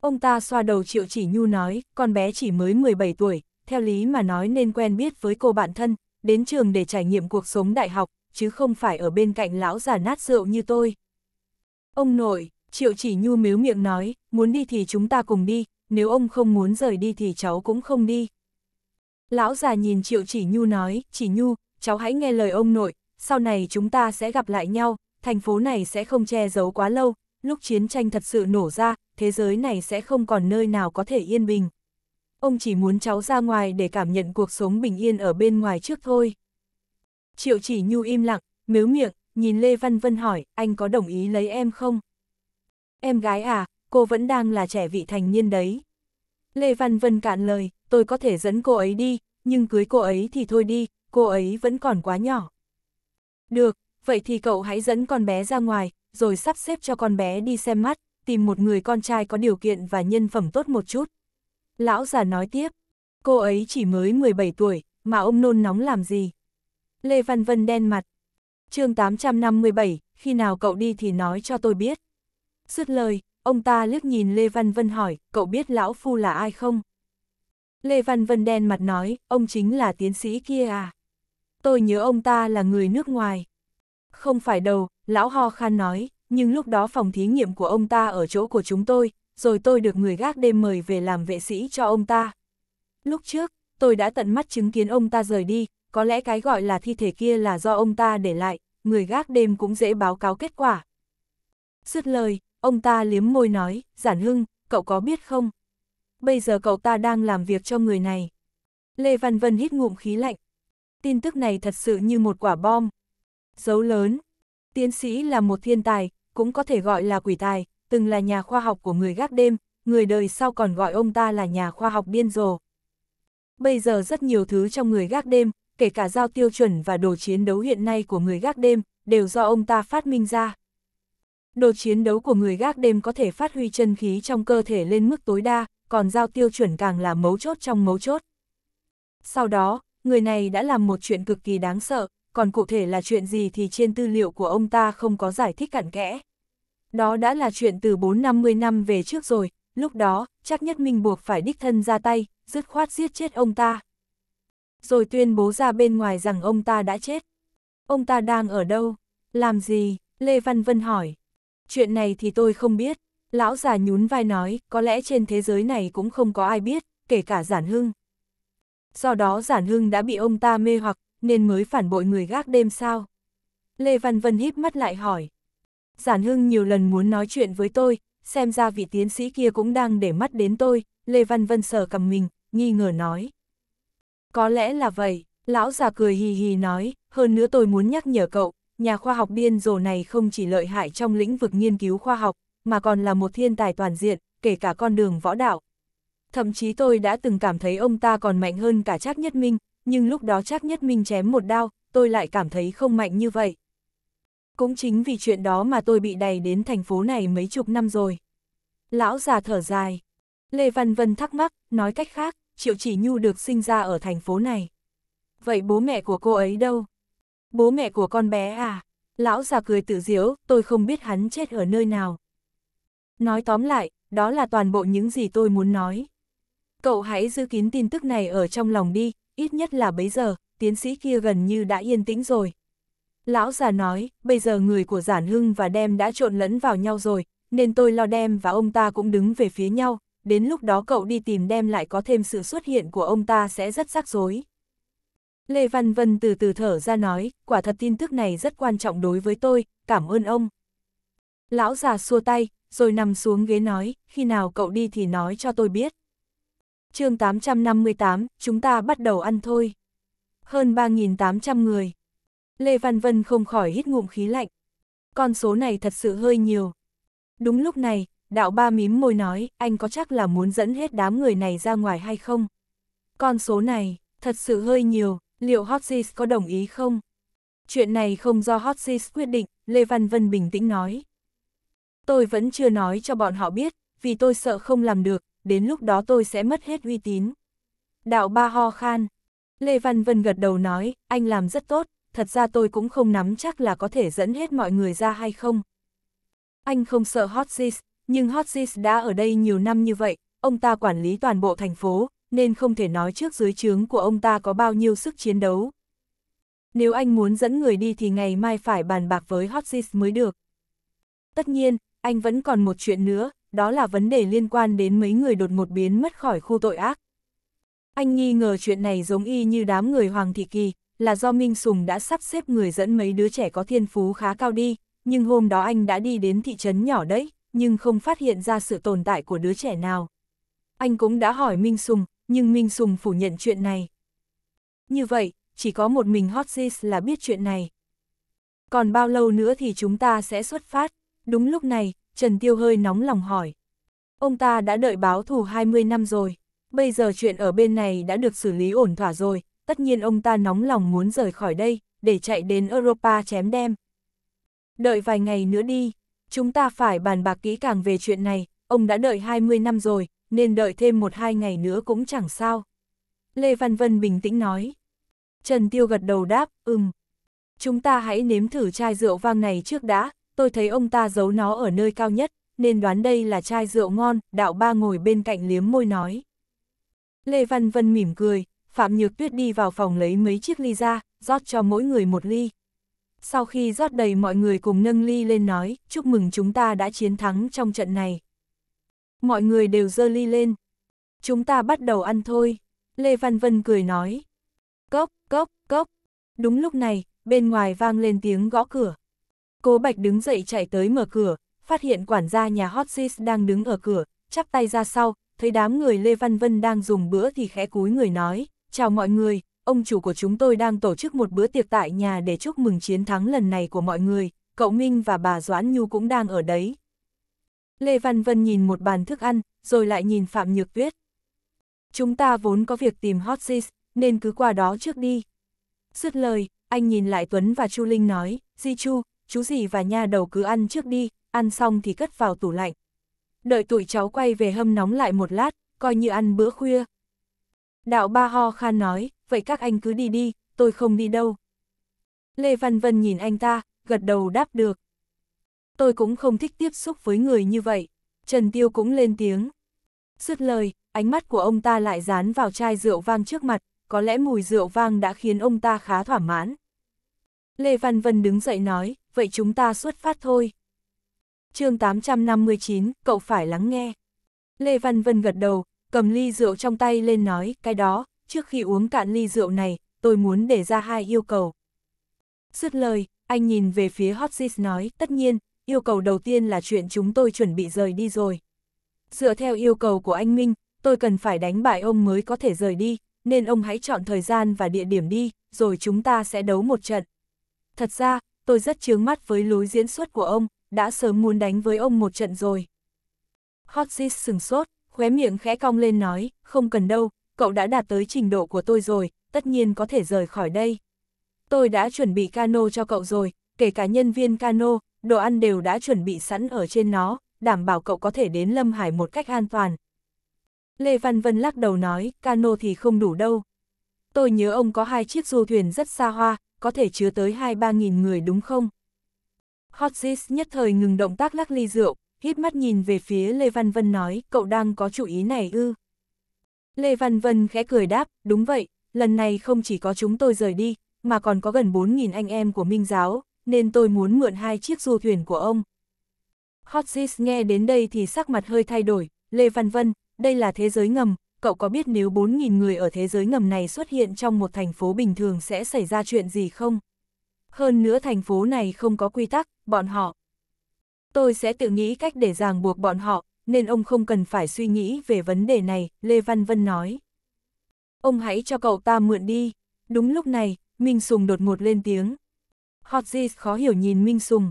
A: Ông ta xoa đầu Triệu Chỉ Nhu nói, con bé chỉ mới 17 tuổi, theo lý mà nói nên quen biết với cô bạn thân, đến trường để trải nghiệm cuộc sống đại học, chứ không phải ở bên cạnh lão già nát rượu như tôi. Ông nội, Triệu Chỉ Nhu miếu miệng nói, muốn đi thì chúng ta cùng đi, nếu ông không muốn rời đi thì cháu cũng không đi. Lão già nhìn Triệu Chỉ Nhu nói, Chỉ Nhu, cháu hãy nghe lời ông nội, sau này chúng ta sẽ gặp lại nhau, thành phố này sẽ không che giấu quá lâu, lúc chiến tranh thật sự nổ ra, thế giới này sẽ không còn nơi nào có thể yên bình. Ông chỉ muốn cháu ra ngoài để cảm nhận cuộc sống bình yên ở bên ngoài trước thôi. Triệu chỉ nhu im lặng, mếu miệng, nhìn Lê Văn Vân hỏi, anh có đồng ý lấy em không? Em gái à, cô vẫn đang là trẻ vị thành niên đấy. Lê Văn Vân cạn lời, tôi có thể dẫn cô ấy đi, nhưng cưới cô ấy thì thôi đi, cô ấy vẫn còn quá nhỏ. Được, vậy thì cậu hãy dẫn con bé ra ngoài, rồi sắp xếp cho con bé đi xem mắt, tìm một người con trai có điều kiện và nhân phẩm tốt một chút. Lão già nói tiếp, cô ấy chỉ mới 17 tuổi, mà ông nôn nóng làm gì? Lê Văn Vân đen mặt. chương 857, khi nào cậu đi thì nói cho tôi biết. Dứt lời, ông ta liếc nhìn Lê Văn Vân hỏi, cậu biết lão phu là ai không? Lê Văn Vân đen mặt nói, ông chính là tiến sĩ kia à? Tôi nhớ ông ta là người nước ngoài. Không phải đâu, lão ho khan nói, nhưng lúc đó phòng thí nghiệm của ông ta ở chỗ của chúng tôi, rồi tôi được người gác đêm mời về làm vệ sĩ cho ông ta. Lúc trước, tôi đã tận mắt chứng kiến ông ta rời đi, có lẽ cái gọi là thi thể kia là do ông ta để lại, người gác đêm cũng dễ báo cáo kết quả. Dứt lời, ông ta liếm môi nói, giản hưng, cậu có biết không? Bây giờ cậu ta đang làm việc cho người này. Lê Văn Vân hít ngụm khí lạnh. Tin tức này thật sự như một quả bom. Dấu lớn. Tiến sĩ là một thiên tài, cũng có thể gọi là quỷ tài, từng là nhà khoa học của người gác đêm, người đời sau còn gọi ông ta là nhà khoa học điên rồ. Bây giờ rất nhiều thứ trong người gác đêm, kể cả giao tiêu chuẩn và đồ chiến đấu hiện nay của người gác đêm, đều do ông ta phát minh ra. Đồ chiến đấu của người gác đêm có thể phát huy chân khí trong cơ thể lên mức tối đa, còn giao tiêu chuẩn càng là mấu chốt trong mấu chốt. Sau đó, người này đã làm một chuyện cực kỳ đáng sợ, còn cụ thể là chuyện gì thì trên tư liệu của ông ta không có giải thích cặn kẽ. Đó đã là chuyện từ 4-50 năm về trước rồi, lúc đó, chắc nhất mình buộc phải đích thân ra tay, dứt khoát giết chết ông ta rồi tuyên bố ra bên ngoài rằng ông ta đã chết. Ông ta đang ở đâu? Làm gì? Lê Văn Vân hỏi. Chuyện này thì tôi không biết. Lão già nhún vai nói, có lẽ trên thế giới này cũng không có ai biết, kể cả Giản Hưng. Do đó Giản Hưng đã bị ông ta mê hoặc, nên mới phản bội người gác đêm sao? Lê Văn Vân híp mắt lại hỏi. Giản Hưng nhiều lần muốn nói chuyện với tôi, xem ra vị tiến sĩ kia cũng đang để mắt đến tôi, Lê Văn Vân sờ cầm mình, nghi ngờ nói. Có lẽ là vậy, lão già cười hì hì nói, hơn nữa tôi muốn nhắc nhở cậu, nhà khoa học điên rồ này không chỉ lợi hại trong lĩnh vực nghiên cứu khoa học, mà còn là một thiên tài toàn diện, kể cả con đường võ đạo. Thậm chí tôi đã từng cảm thấy ông ta còn mạnh hơn cả Trác Nhất Minh, nhưng lúc đó Trác Nhất Minh chém một đao, tôi lại cảm thấy không mạnh như vậy. Cũng chính vì chuyện đó mà tôi bị đày đến thành phố này mấy chục năm rồi. Lão già thở dài. Lê Văn Vân thắc mắc, nói cách khác, Triệu Chỉ Nhu được sinh ra ở thành phố này. Vậy bố mẹ của cô ấy đâu? Bố mẹ của con bé à? Lão già cười tự diễu, tôi không biết hắn chết ở nơi nào. Nói tóm lại, đó là toàn bộ những gì tôi muốn nói. Cậu hãy giữ kín tin tức này ở trong lòng đi, ít nhất là bấy giờ, tiến sĩ kia gần như đã yên tĩnh rồi. Lão già nói, bây giờ người của Giản Hưng và Đem đã trộn lẫn vào nhau rồi, nên tôi lo Đem và ông ta cũng đứng về phía nhau, đến lúc đó cậu đi tìm đem lại có thêm sự xuất hiện của ông ta sẽ rất rắc rối. Lê Văn Vân từ từ thở ra nói, quả thật tin tức này rất quan trọng đối với tôi, cảm ơn ông. Lão già xua tay, rồi nằm xuống ghế nói, khi nào cậu đi thì nói cho tôi biết. chương 858, chúng ta bắt đầu ăn thôi. Hơn 3.800 người. Lê Văn Vân không khỏi hít ngụm khí lạnh. Con số này thật sự hơi nhiều. Đúng lúc này, Đạo ba mím môi nói, anh có chắc là muốn dẫn hết đám người này ra ngoài hay không? Con số này, thật sự hơi nhiều, liệu Hotsis có đồng ý không? Chuyện này không do Hotsis quyết định, Lê Văn Vân bình tĩnh nói. Tôi vẫn chưa nói cho bọn họ biết, vì tôi sợ không làm được, đến lúc đó tôi sẽ mất hết uy tín. Đạo ba ho khan. Lê Văn Vân gật đầu nói, anh làm rất tốt, thật ra tôi cũng không nắm chắc là có thể dẫn hết mọi người ra hay không. Anh không sợ Hotsis, nhưng Hotsis đã ở đây nhiều năm như vậy, ông ta quản lý toàn bộ thành phố, nên không thể nói trước dưới trướng của ông ta có bao nhiêu sức chiến đấu. Nếu anh muốn dẫn người đi thì ngày mai phải bàn bạc với Hotsis mới được. Tất nhiên, anh vẫn còn một chuyện nữa, đó là vấn đề liên quan đến mấy người đột một biến mất khỏi khu tội ác. Anh nghi ngờ chuyện này giống y như đám người Hoàng Thị Kỳ, là do Minh Sùng đã sắp xếp người dẫn mấy đứa trẻ có thiên phú khá cao đi, nhưng hôm đó anh đã đi đến thị trấn nhỏ đấy nhưng không phát hiện ra sự tồn tại của đứa trẻ nào. Anh cũng đã hỏi Minh Sùng, nhưng Minh Sùng phủ nhận chuyện này. Như vậy, chỉ có một mình Hotsis là biết chuyện này. Còn bao lâu nữa thì chúng ta sẽ xuất phát? Đúng lúc này, Trần Tiêu hơi nóng lòng hỏi. Ông ta đã đợi báo thù 20 năm rồi. Bây giờ chuyện ở bên này đã được xử lý ổn thỏa rồi. Tất nhiên ông ta nóng lòng muốn rời khỏi đây, để chạy đến Europa chém đem. Đợi vài ngày nữa đi chúng ta phải bàn bạc kỹ càng về chuyện này, ông đã đợi 20 năm rồi, nên đợi thêm một hai ngày nữa cũng chẳng sao. Lê Văn Vân bình tĩnh nói. Trần Tiêu gật đầu đáp, ừm. Chúng ta hãy nếm thử chai rượu vang này trước đã, tôi thấy ông ta giấu nó ở nơi cao nhất, nên đoán đây là chai rượu ngon, đạo ba ngồi bên cạnh liếm môi nói. Lê Văn Vân mỉm cười, Phạm Nhược Tuyết đi vào phòng lấy mấy chiếc ly ra, rót cho mỗi người một ly, sau khi rót đầy mọi người cùng nâng ly lên nói, chúc mừng chúng ta đã chiến thắng trong trận này. Mọi người đều dơ ly lên. Chúng ta bắt đầu ăn thôi. Lê Văn Vân cười nói. Cốc, cốc, cốc. Đúng lúc này, bên ngoài vang lên tiếng gõ cửa. Cố Bạch đứng dậy chạy tới mở cửa, phát hiện quản gia nhà Hot Sis đang đứng ở cửa, chắp tay ra sau, thấy đám người Lê Văn Vân đang dùng bữa thì khẽ cúi người nói, chào mọi người, ông chủ của chúng tôi đang tổ chức một bữa tiệc tại nhà để chúc mừng chiến thắng lần này của mọi người, cậu Minh và bà Doãn Nhu cũng đang ở đấy. Lê Văn Vân nhìn một bàn thức ăn, rồi lại nhìn Phạm Nhược Tuyết. Chúng ta vốn có việc tìm hot sis, nên cứ qua đó trước đi. Dứt lời, anh nhìn lại Tuấn và Chu Linh nói, Di Chu, chú Dì và nha đầu cứ ăn trước đi, ăn xong thì cất vào tủ lạnh. Đợi tụi cháu quay về hâm nóng lại một lát, coi như ăn bữa khuya. Đạo Ba Ho Khan nói, vậy các anh cứ đi đi, tôi không đi đâu. Lê Văn Vân nhìn anh ta, gật đầu đáp được. Tôi cũng không thích tiếp xúc với người như vậy. Trần Tiêu cũng lên tiếng. Dứt lời, ánh mắt của ông ta lại dán vào chai rượu vang trước mặt, có lẽ mùi rượu vang đã khiến ông ta khá thỏa mãn. Lê Văn Vân đứng dậy nói, vậy chúng ta xuất phát thôi. chương 859, cậu phải lắng nghe. Lê Văn Vân gật đầu, cầm ly rượu trong tay lên nói, cái đó, trước khi uống cạn ly rượu này, tôi muốn để ra hai yêu cầu. Dứt lời, anh nhìn về phía Hotsis nói, tất nhiên, yêu cầu đầu tiên là chuyện chúng tôi chuẩn bị rời đi rồi. Dựa theo yêu cầu của anh Minh, tôi cần phải đánh bại ông mới có thể rời đi, nên ông hãy chọn thời gian và địa điểm đi, rồi chúng ta sẽ đấu một trận. Thật ra, tôi rất chướng mắt với lối diễn xuất của ông, đã sớm muốn đánh với ông một trận rồi. Hotsis sừng sốt, khóe miệng khẽ cong lên nói, không cần đâu, cậu đã đạt tới trình độ của tôi rồi, tất nhiên có thể rời khỏi đây. Tôi đã chuẩn bị cano cho cậu rồi, kể cả nhân viên cano, đồ ăn đều đã chuẩn bị sẵn ở trên nó, đảm bảo cậu có thể đến Lâm Hải một cách an toàn. Lê Văn Vân lắc đầu nói, cano thì không đủ đâu. Tôi nhớ ông có hai chiếc du thuyền rất xa hoa, có thể chứa tới hai ba nghìn người đúng không? Hotzis nhất thời ngừng động tác lắc ly rượu, hít mắt nhìn về phía Lê Văn Vân nói, cậu đang có chủ ý này ư? Lê Văn Vân khẽ cười đáp, đúng vậy, lần này không chỉ có chúng tôi rời đi, mà còn có gần 4.000 anh em của Minh Giáo, nên tôi muốn mượn hai chiếc du thuyền của ông. Hotzis nghe đến đây thì sắc mặt hơi thay đổi, Lê Văn Vân, đây là thế giới ngầm, cậu có biết nếu 4.000 người ở thế giới ngầm này xuất hiện trong một thành phố bình thường sẽ xảy ra chuyện gì không? Hơn nữa thành phố này không có quy tắc, bọn họ. Tôi sẽ tự nghĩ cách để ràng buộc bọn họ, nên ông không cần phải suy nghĩ về vấn đề này, Lê Văn Vân nói. Ông hãy cho cậu ta mượn đi. Đúng lúc này, Minh Sùng đột ngột lên tiếng. Hotzis khó hiểu nhìn Minh Sùng.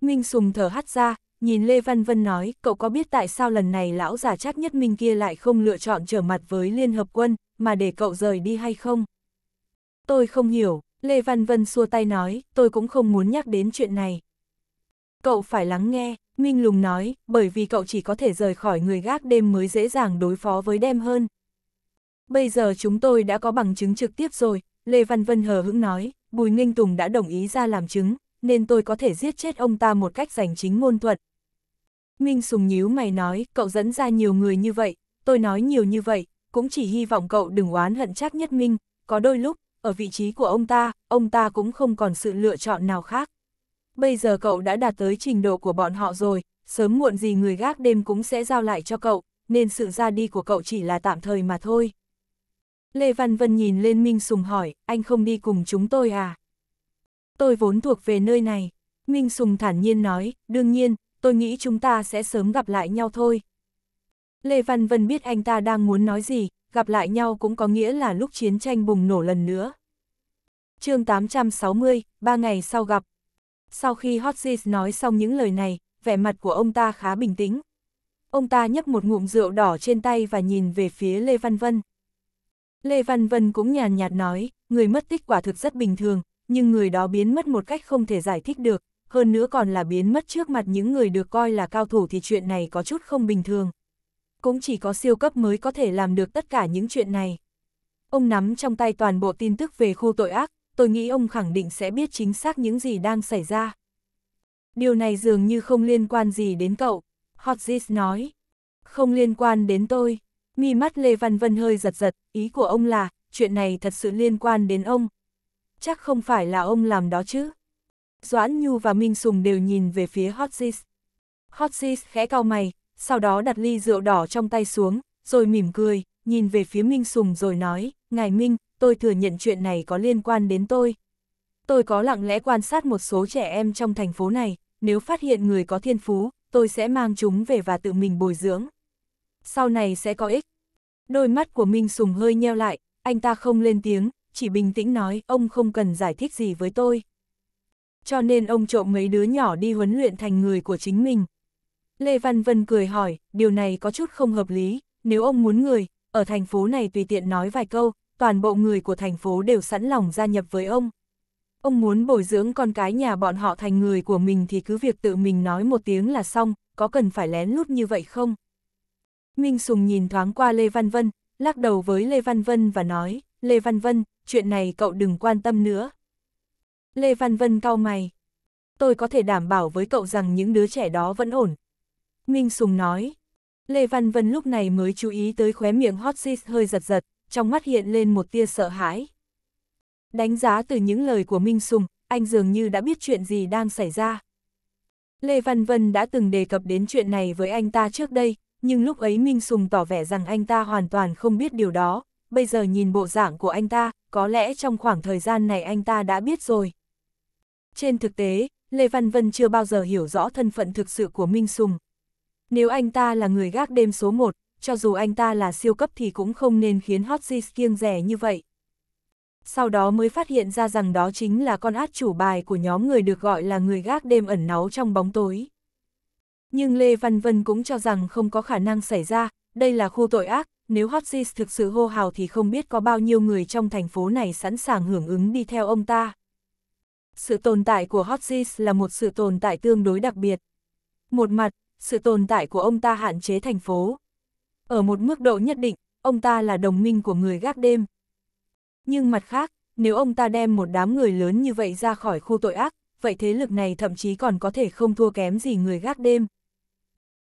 A: Minh Sùng thở hắt ra, nhìn Lê Văn Vân nói, cậu có biết tại sao lần này lão giả chát nhất Minh kia lại không lựa chọn trở mặt với Liên Hợp Quân, mà để cậu rời đi hay không? Tôi không hiểu, Lê Văn Vân xua tay nói, tôi cũng không muốn nhắc đến chuyện này. Cậu phải lắng nghe, Minh Lùng nói, bởi vì cậu chỉ có thể rời khỏi người gác đêm mới dễ dàng đối phó với đêm hơn. Bây giờ chúng tôi đã có bằng chứng trực tiếp rồi, Lê Văn Vân hờ hững nói, Bùi Nghinh Tùng đã đồng ý ra làm chứng, nên tôi có thể giết chết ông ta một cách giành chính ngôn thuận. Minh Sùng nhíu mày nói, cậu dẫn ra nhiều người như vậy, tôi nói nhiều như vậy, cũng chỉ hy vọng cậu đừng oán hận chắc nhất Minh, có đôi lúc, ở vị trí của ông ta, ông ta cũng không còn sự lựa chọn nào khác bây giờ cậu đã đạt tới trình độ của bọn họ rồi, sớm muộn gì người gác đêm cũng sẽ giao lại cho cậu, nên sự ra đi của cậu chỉ là tạm thời mà thôi. Lê Văn Vân nhìn lên Minh Sùng hỏi, anh không đi cùng chúng tôi à? Tôi vốn thuộc về nơi này. Minh Sùng thản nhiên nói, đương nhiên, tôi nghĩ chúng ta sẽ sớm gặp lại nhau thôi. Lê Văn Vân biết anh ta đang muốn nói gì, gặp lại nhau cũng có nghĩa là lúc chiến tranh bùng nổ lần nữa. chương 860, ba ngày sau gặp, sau khi Hotsis nói xong những lời này, vẻ mặt của ông ta khá bình tĩnh. Ông ta nhấp một ngụm rượu đỏ trên tay và nhìn về phía Lê Văn Vân. Lê Văn Vân cũng nhàn nhạt nói, người mất tích quả thực rất bình thường, nhưng người đó biến mất một cách không thể giải thích được, hơn nữa còn là biến mất trước mặt những người được coi là cao thủ thì chuyện này có chút không bình thường. Cũng chỉ có siêu cấp mới có thể làm được tất cả những chuyện này. Ông nắm trong tay toàn bộ tin tức về khu tội ác, tôi nghĩ ông khẳng định sẽ biết chính xác những gì đang xảy ra. Điều này dường như không liên quan gì đến cậu, hotzis nói. Không liên quan đến tôi. Mi mắt Lê Văn Vân hơi giật giật, ý của ông là, chuyện này thật sự liên quan đến ông. Chắc không phải là ông làm đó chứ. Doãn Nhu và Minh Sùng đều nhìn về phía hotzis hotzis khẽ cau mày, sau đó đặt ly rượu đỏ trong tay xuống, rồi mỉm cười, nhìn về phía Minh Sùng rồi nói, Ngài Minh, tôi thừa nhận chuyện này có liên quan đến tôi. Tôi có lặng lẽ quan sát một số trẻ em trong thành phố này, nếu phát hiện người có thiên phú, tôi sẽ mang chúng về và tự mình bồi dưỡng. Sau này sẽ có ích. Đôi mắt của Minh Sùng hơi nheo lại, anh ta không lên tiếng, chỉ bình tĩnh nói ông không cần giải thích gì với tôi. Cho nên ông trộm mấy đứa nhỏ đi huấn luyện thành người của chính mình. Lê Văn Vân cười hỏi, điều này có chút không hợp lý, nếu ông muốn người, ở thành phố này tùy tiện nói vài câu, toàn bộ người của thành phố đều sẵn lòng gia nhập với ông. Ông muốn bồi dưỡng con cái nhà bọn họ thành người của mình thì cứ việc tự mình nói một tiếng là xong, có cần phải lén lút như vậy không? Minh Sùng nhìn thoáng qua Lê Văn Vân, lắc đầu với Lê Văn Vân và nói, Lê Văn Vân, chuyện này cậu đừng quan tâm nữa. Lê Văn Vân cau mày. Tôi có thể đảm bảo với cậu rằng những đứa trẻ đó vẫn ổn. Minh Sùng nói. Lê Văn Vân lúc này mới chú ý tới khóe miệng hot hơi giật giật, trong mắt hiện lên một tia sợ hãi. Đánh giá từ những lời của Minh Sùng, anh dường như đã biết chuyện gì đang xảy ra. Lê Văn Vân đã từng đề cập đến chuyện này với anh ta trước đây, nhưng lúc ấy Minh Sùng tỏ vẻ rằng anh ta hoàn toàn không biết điều đó, bây giờ nhìn bộ dạng của anh ta, có lẽ trong khoảng thời gian này anh ta đã biết rồi. Trên thực tế, Lê Văn Vân chưa bao giờ hiểu rõ thân phận thực sự của Minh Sùng. Nếu anh ta là người gác đêm số 1, cho dù anh ta là siêu cấp thì cũng không nên khiến hot Hotsis kiêng rẻ như vậy. Sau đó mới phát hiện ra rằng đó chính là con át chủ bài của nhóm người được gọi là người gác đêm ẩn náu trong bóng tối. Nhưng Lê Văn Vân cũng cho rằng không có khả năng xảy ra, đây là khu tội ác, nếu hot Hotsis thực sự hô hào thì không biết có bao nhiêu người trong thành phố này sẵn sàng hưởng ứng đi theo ông ta. Sự tồn tại của hot Hotsis là một sự tồn tại tương đối đặc biệt. Một mặt, sự tồn tại của ông ta hạn chế thành phố, ở một mức độ nhất định, ông ta là đồng minh của người gác đêm. Nhưng mặt khác, nếu ông ta đem một đám người lớn như vậy ra khỏi khu tội ác, vậy thế lực này thậm chí còn có thể không thua kém gì người gác đêm.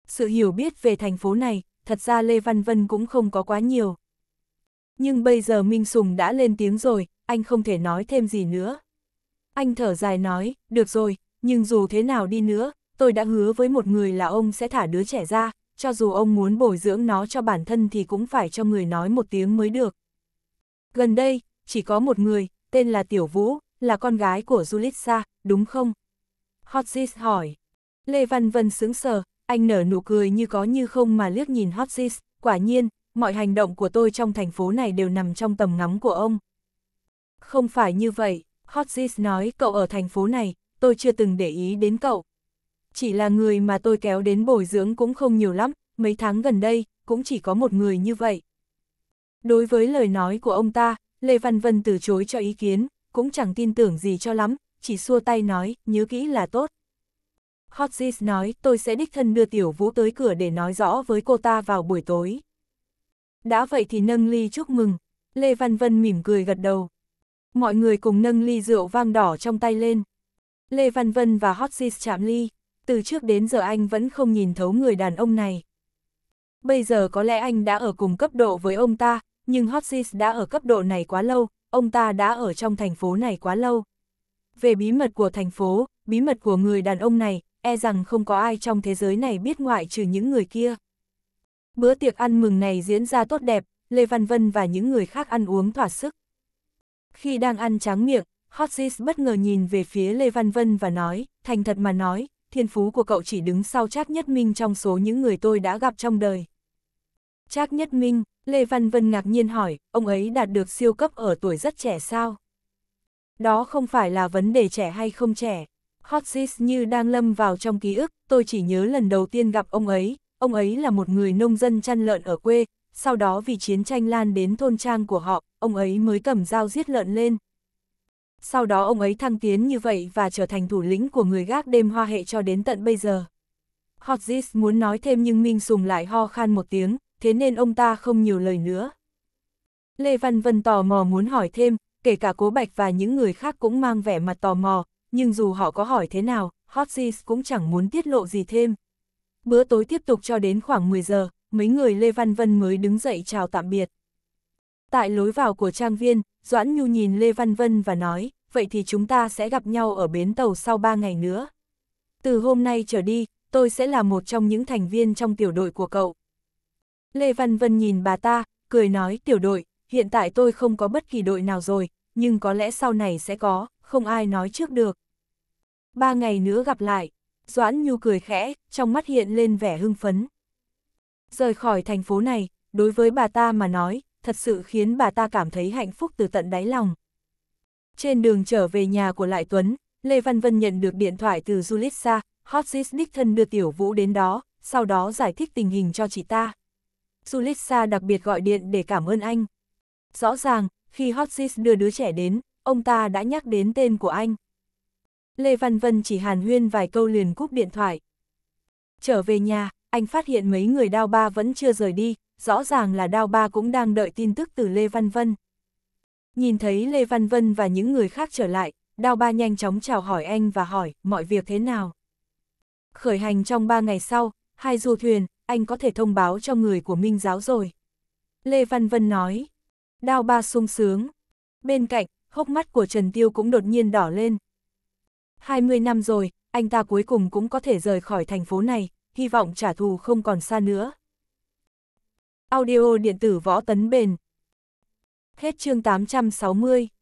A: Sự hiểu biết về thành phố này, thật ra Lê Văn Vân cũng không có quá nhiều. Nhưng bây giờ Minh Sùng đã lên tiếng rồi, anh không thể nói thêm gì nữa. Anh thở dài nói, được rồi, nhưng dù thế nào đi nữa, tôi đã hứa với một người là ông sẽ thả đứa trẻ ra, cho dù ông muốn bồi dưỡng nó cho bản thân thì cũng phải cho người nói một tiếng mới được. Gần đây, chỉ có một người, tên là Tiểu Vũ, là con gái của Julissa, đúng không? Hotzis hỏi. Lê Văn Vân sững sờ, anh nở nụ cười như có như không mà liếc nhìn Hotzis. quả nhiên, mọi hành động của tôi trong thành phố này đều nằm trong tầm ngắm của ông. Không phải như vậy, Hotzis nói cậu ở thành phố này, tôi chưa từng để ý đến cậu, chỉ là người mà tôi kéo đến bồi dưỡng cũng không nhiều lắm, mấy tháng gần đây, cũng chỉ có một người như vậy. Đối với lời nói của ông ta, Lê Văn Vân từ chối cho ý kiến, cũng chẳng tin tưởng gì cho lắm, chỉ xua tay nói, nhớ kỹ là tốt. Hotzis nói, tôi sẽ đích thân đưa Tiểu Vũ tới cửa để nói rõ với cô ta vào buổi tối. Đã vậy thì nâng ly chúc mừng, Lê Văn Vân mỉm cười gật đầu. Mọi người cùng nâng ly rượu vang đỏ trong tay lên. Lê Văn Vân và Hotzis chạm ly từ trước đến giờ anh vẫn không nhìn thấu người đàn ông này. Bây giờ có lẽ anh đã ở cùng cấp độ với ông ta, nhưng Hotsis đã ở cấp độ này quá lâu, ông ta đã ở trong thành phố này quá lâu. Về bí mật của thành phố, bí mật của người đàn ông này, e rằng không có ai trong thế giới này biết ngoại trừ những người kia. Bữa tiệc ăn mừng này diễn ra tốt đẹp, Lê Văn Vân và những người khác ăn uống thỏa sức. Khi đang ăn tráng miệng, Hotsis bất ngờ nhìn về phía Lê Văn Vân và nói, thành thật mà nói, thiên phú của cậu chỉ đứng sau Trác Nhất Minh trong số những người tôi đã gặp trong đời. Trác Nhất Minh, Lê Văn Vân ngạc nhiên hỏi, ông ấy đạt được siêu cấp ở tuổi rất trẻ sao? Đó không phải là vấn đề trẻ hay không trẻ. Hot như đang lâm vào trong ký ức, tôi chỉ nhớ lần đầu tiên gặp ông ấy, ông ấy là một người nông dân chăn lợn ở quê, sau đó vì chiến tranh lan đến thôn trang của họ, ông ấy mới cầm dao giết lợn lên, sau đó ông ấy thăng tiến như vậy và trở thành thủ lĩnh của người gác đêm hoa hệ cho đến tận bây giờ. Hotzis muốn nói thêm nhưng Minh Sùng lại ho khan một tiếng, thế nên ông ta không nhiều lời nữa. Lê Văn Vân tò mò muốn hỏi thêm, kể cả Cố Bạch và những người khác cũng mang vẻ mặt tò mò, nhưng dù họ có hỏi thế nào, Hotzis cũng chẳng muốn tiết lộ gì thêm. Bữa tối tiếp tục cho đến khoảng 10 giờ, mấy người Lê Văn Vân mới đứng dậy chào tạm biệt. Tại lối vào của trang viên, Doãn Nhu nhìn Lê Văn Vân và nói, vậy thì chúng ta sẽ gặp nhau ở bến tàu sau 3 ngày nữa. Từ hôm nay trở đi, tôi sẽ là một trong những thành viên trong tiểu đội của cậu. Lê Văn Vân nhìn bà ta, cười nói tiểu đội, hiện tại tôi không có bất kỳ đội nào rồi, nhưng có lẽ sau này sẽ có, không ai nói trước được. Ba ngày nữa gặp lại, Doãn Nhu cười khẽ, trong mắt hiện lên vẻ hưng phấn. Rời khỏi thành phố này, đối với bà ta mà nói, thật sự khiến bà ta cảm thấy hạnh phúc từ tận đáy lòng. Trên đường trở về nhà của Lại Tuấn, Lê Văn Vân nhận được điện thoại từ Julissa, Hotsis Nixon đưa Tiểu Vũ đến đó, sau đó giải thích tình hình cho chị ta. Julissa đặc biệt gọi điện để cảm ơn anh. Rõ ràng, khi Hotsis đưa đứa trẻ đến, ông ta đã nhắc đến tên của anh. Lê Văn Vân chỉ hàn huyên vài câu liền cúp điện thoại. Trở về nhà, anh phát hiện mấy người đao ba vẫn chưa rời đi, rõ ràng là Đao Ba cũng đang đợi tin tức từ Lê Văn Vân. Nhìn thấy Lê Văn Vân và những người khác trở lại, Đao Ba nhanh chóng chào hỏi anh và hỏi mọi việc thế nào. Khởi hành trong ba ngày sau, hai du thuyền, anh có thể thông báo cho người của Minh Giáo rồi. Lê Văn Vân nói, Đao Ba sung sướng. Bên cạnh, hốc mắt của Trần Tiêu cũng đột nhiên đỏ lên. 20 năm rồi, anh ta cuối cùng cũng có thể rời khỏi thành phố này, hy vọng trả thù không còn xa nữa. Audio điện tử võ tấn bền. Hết chương 860.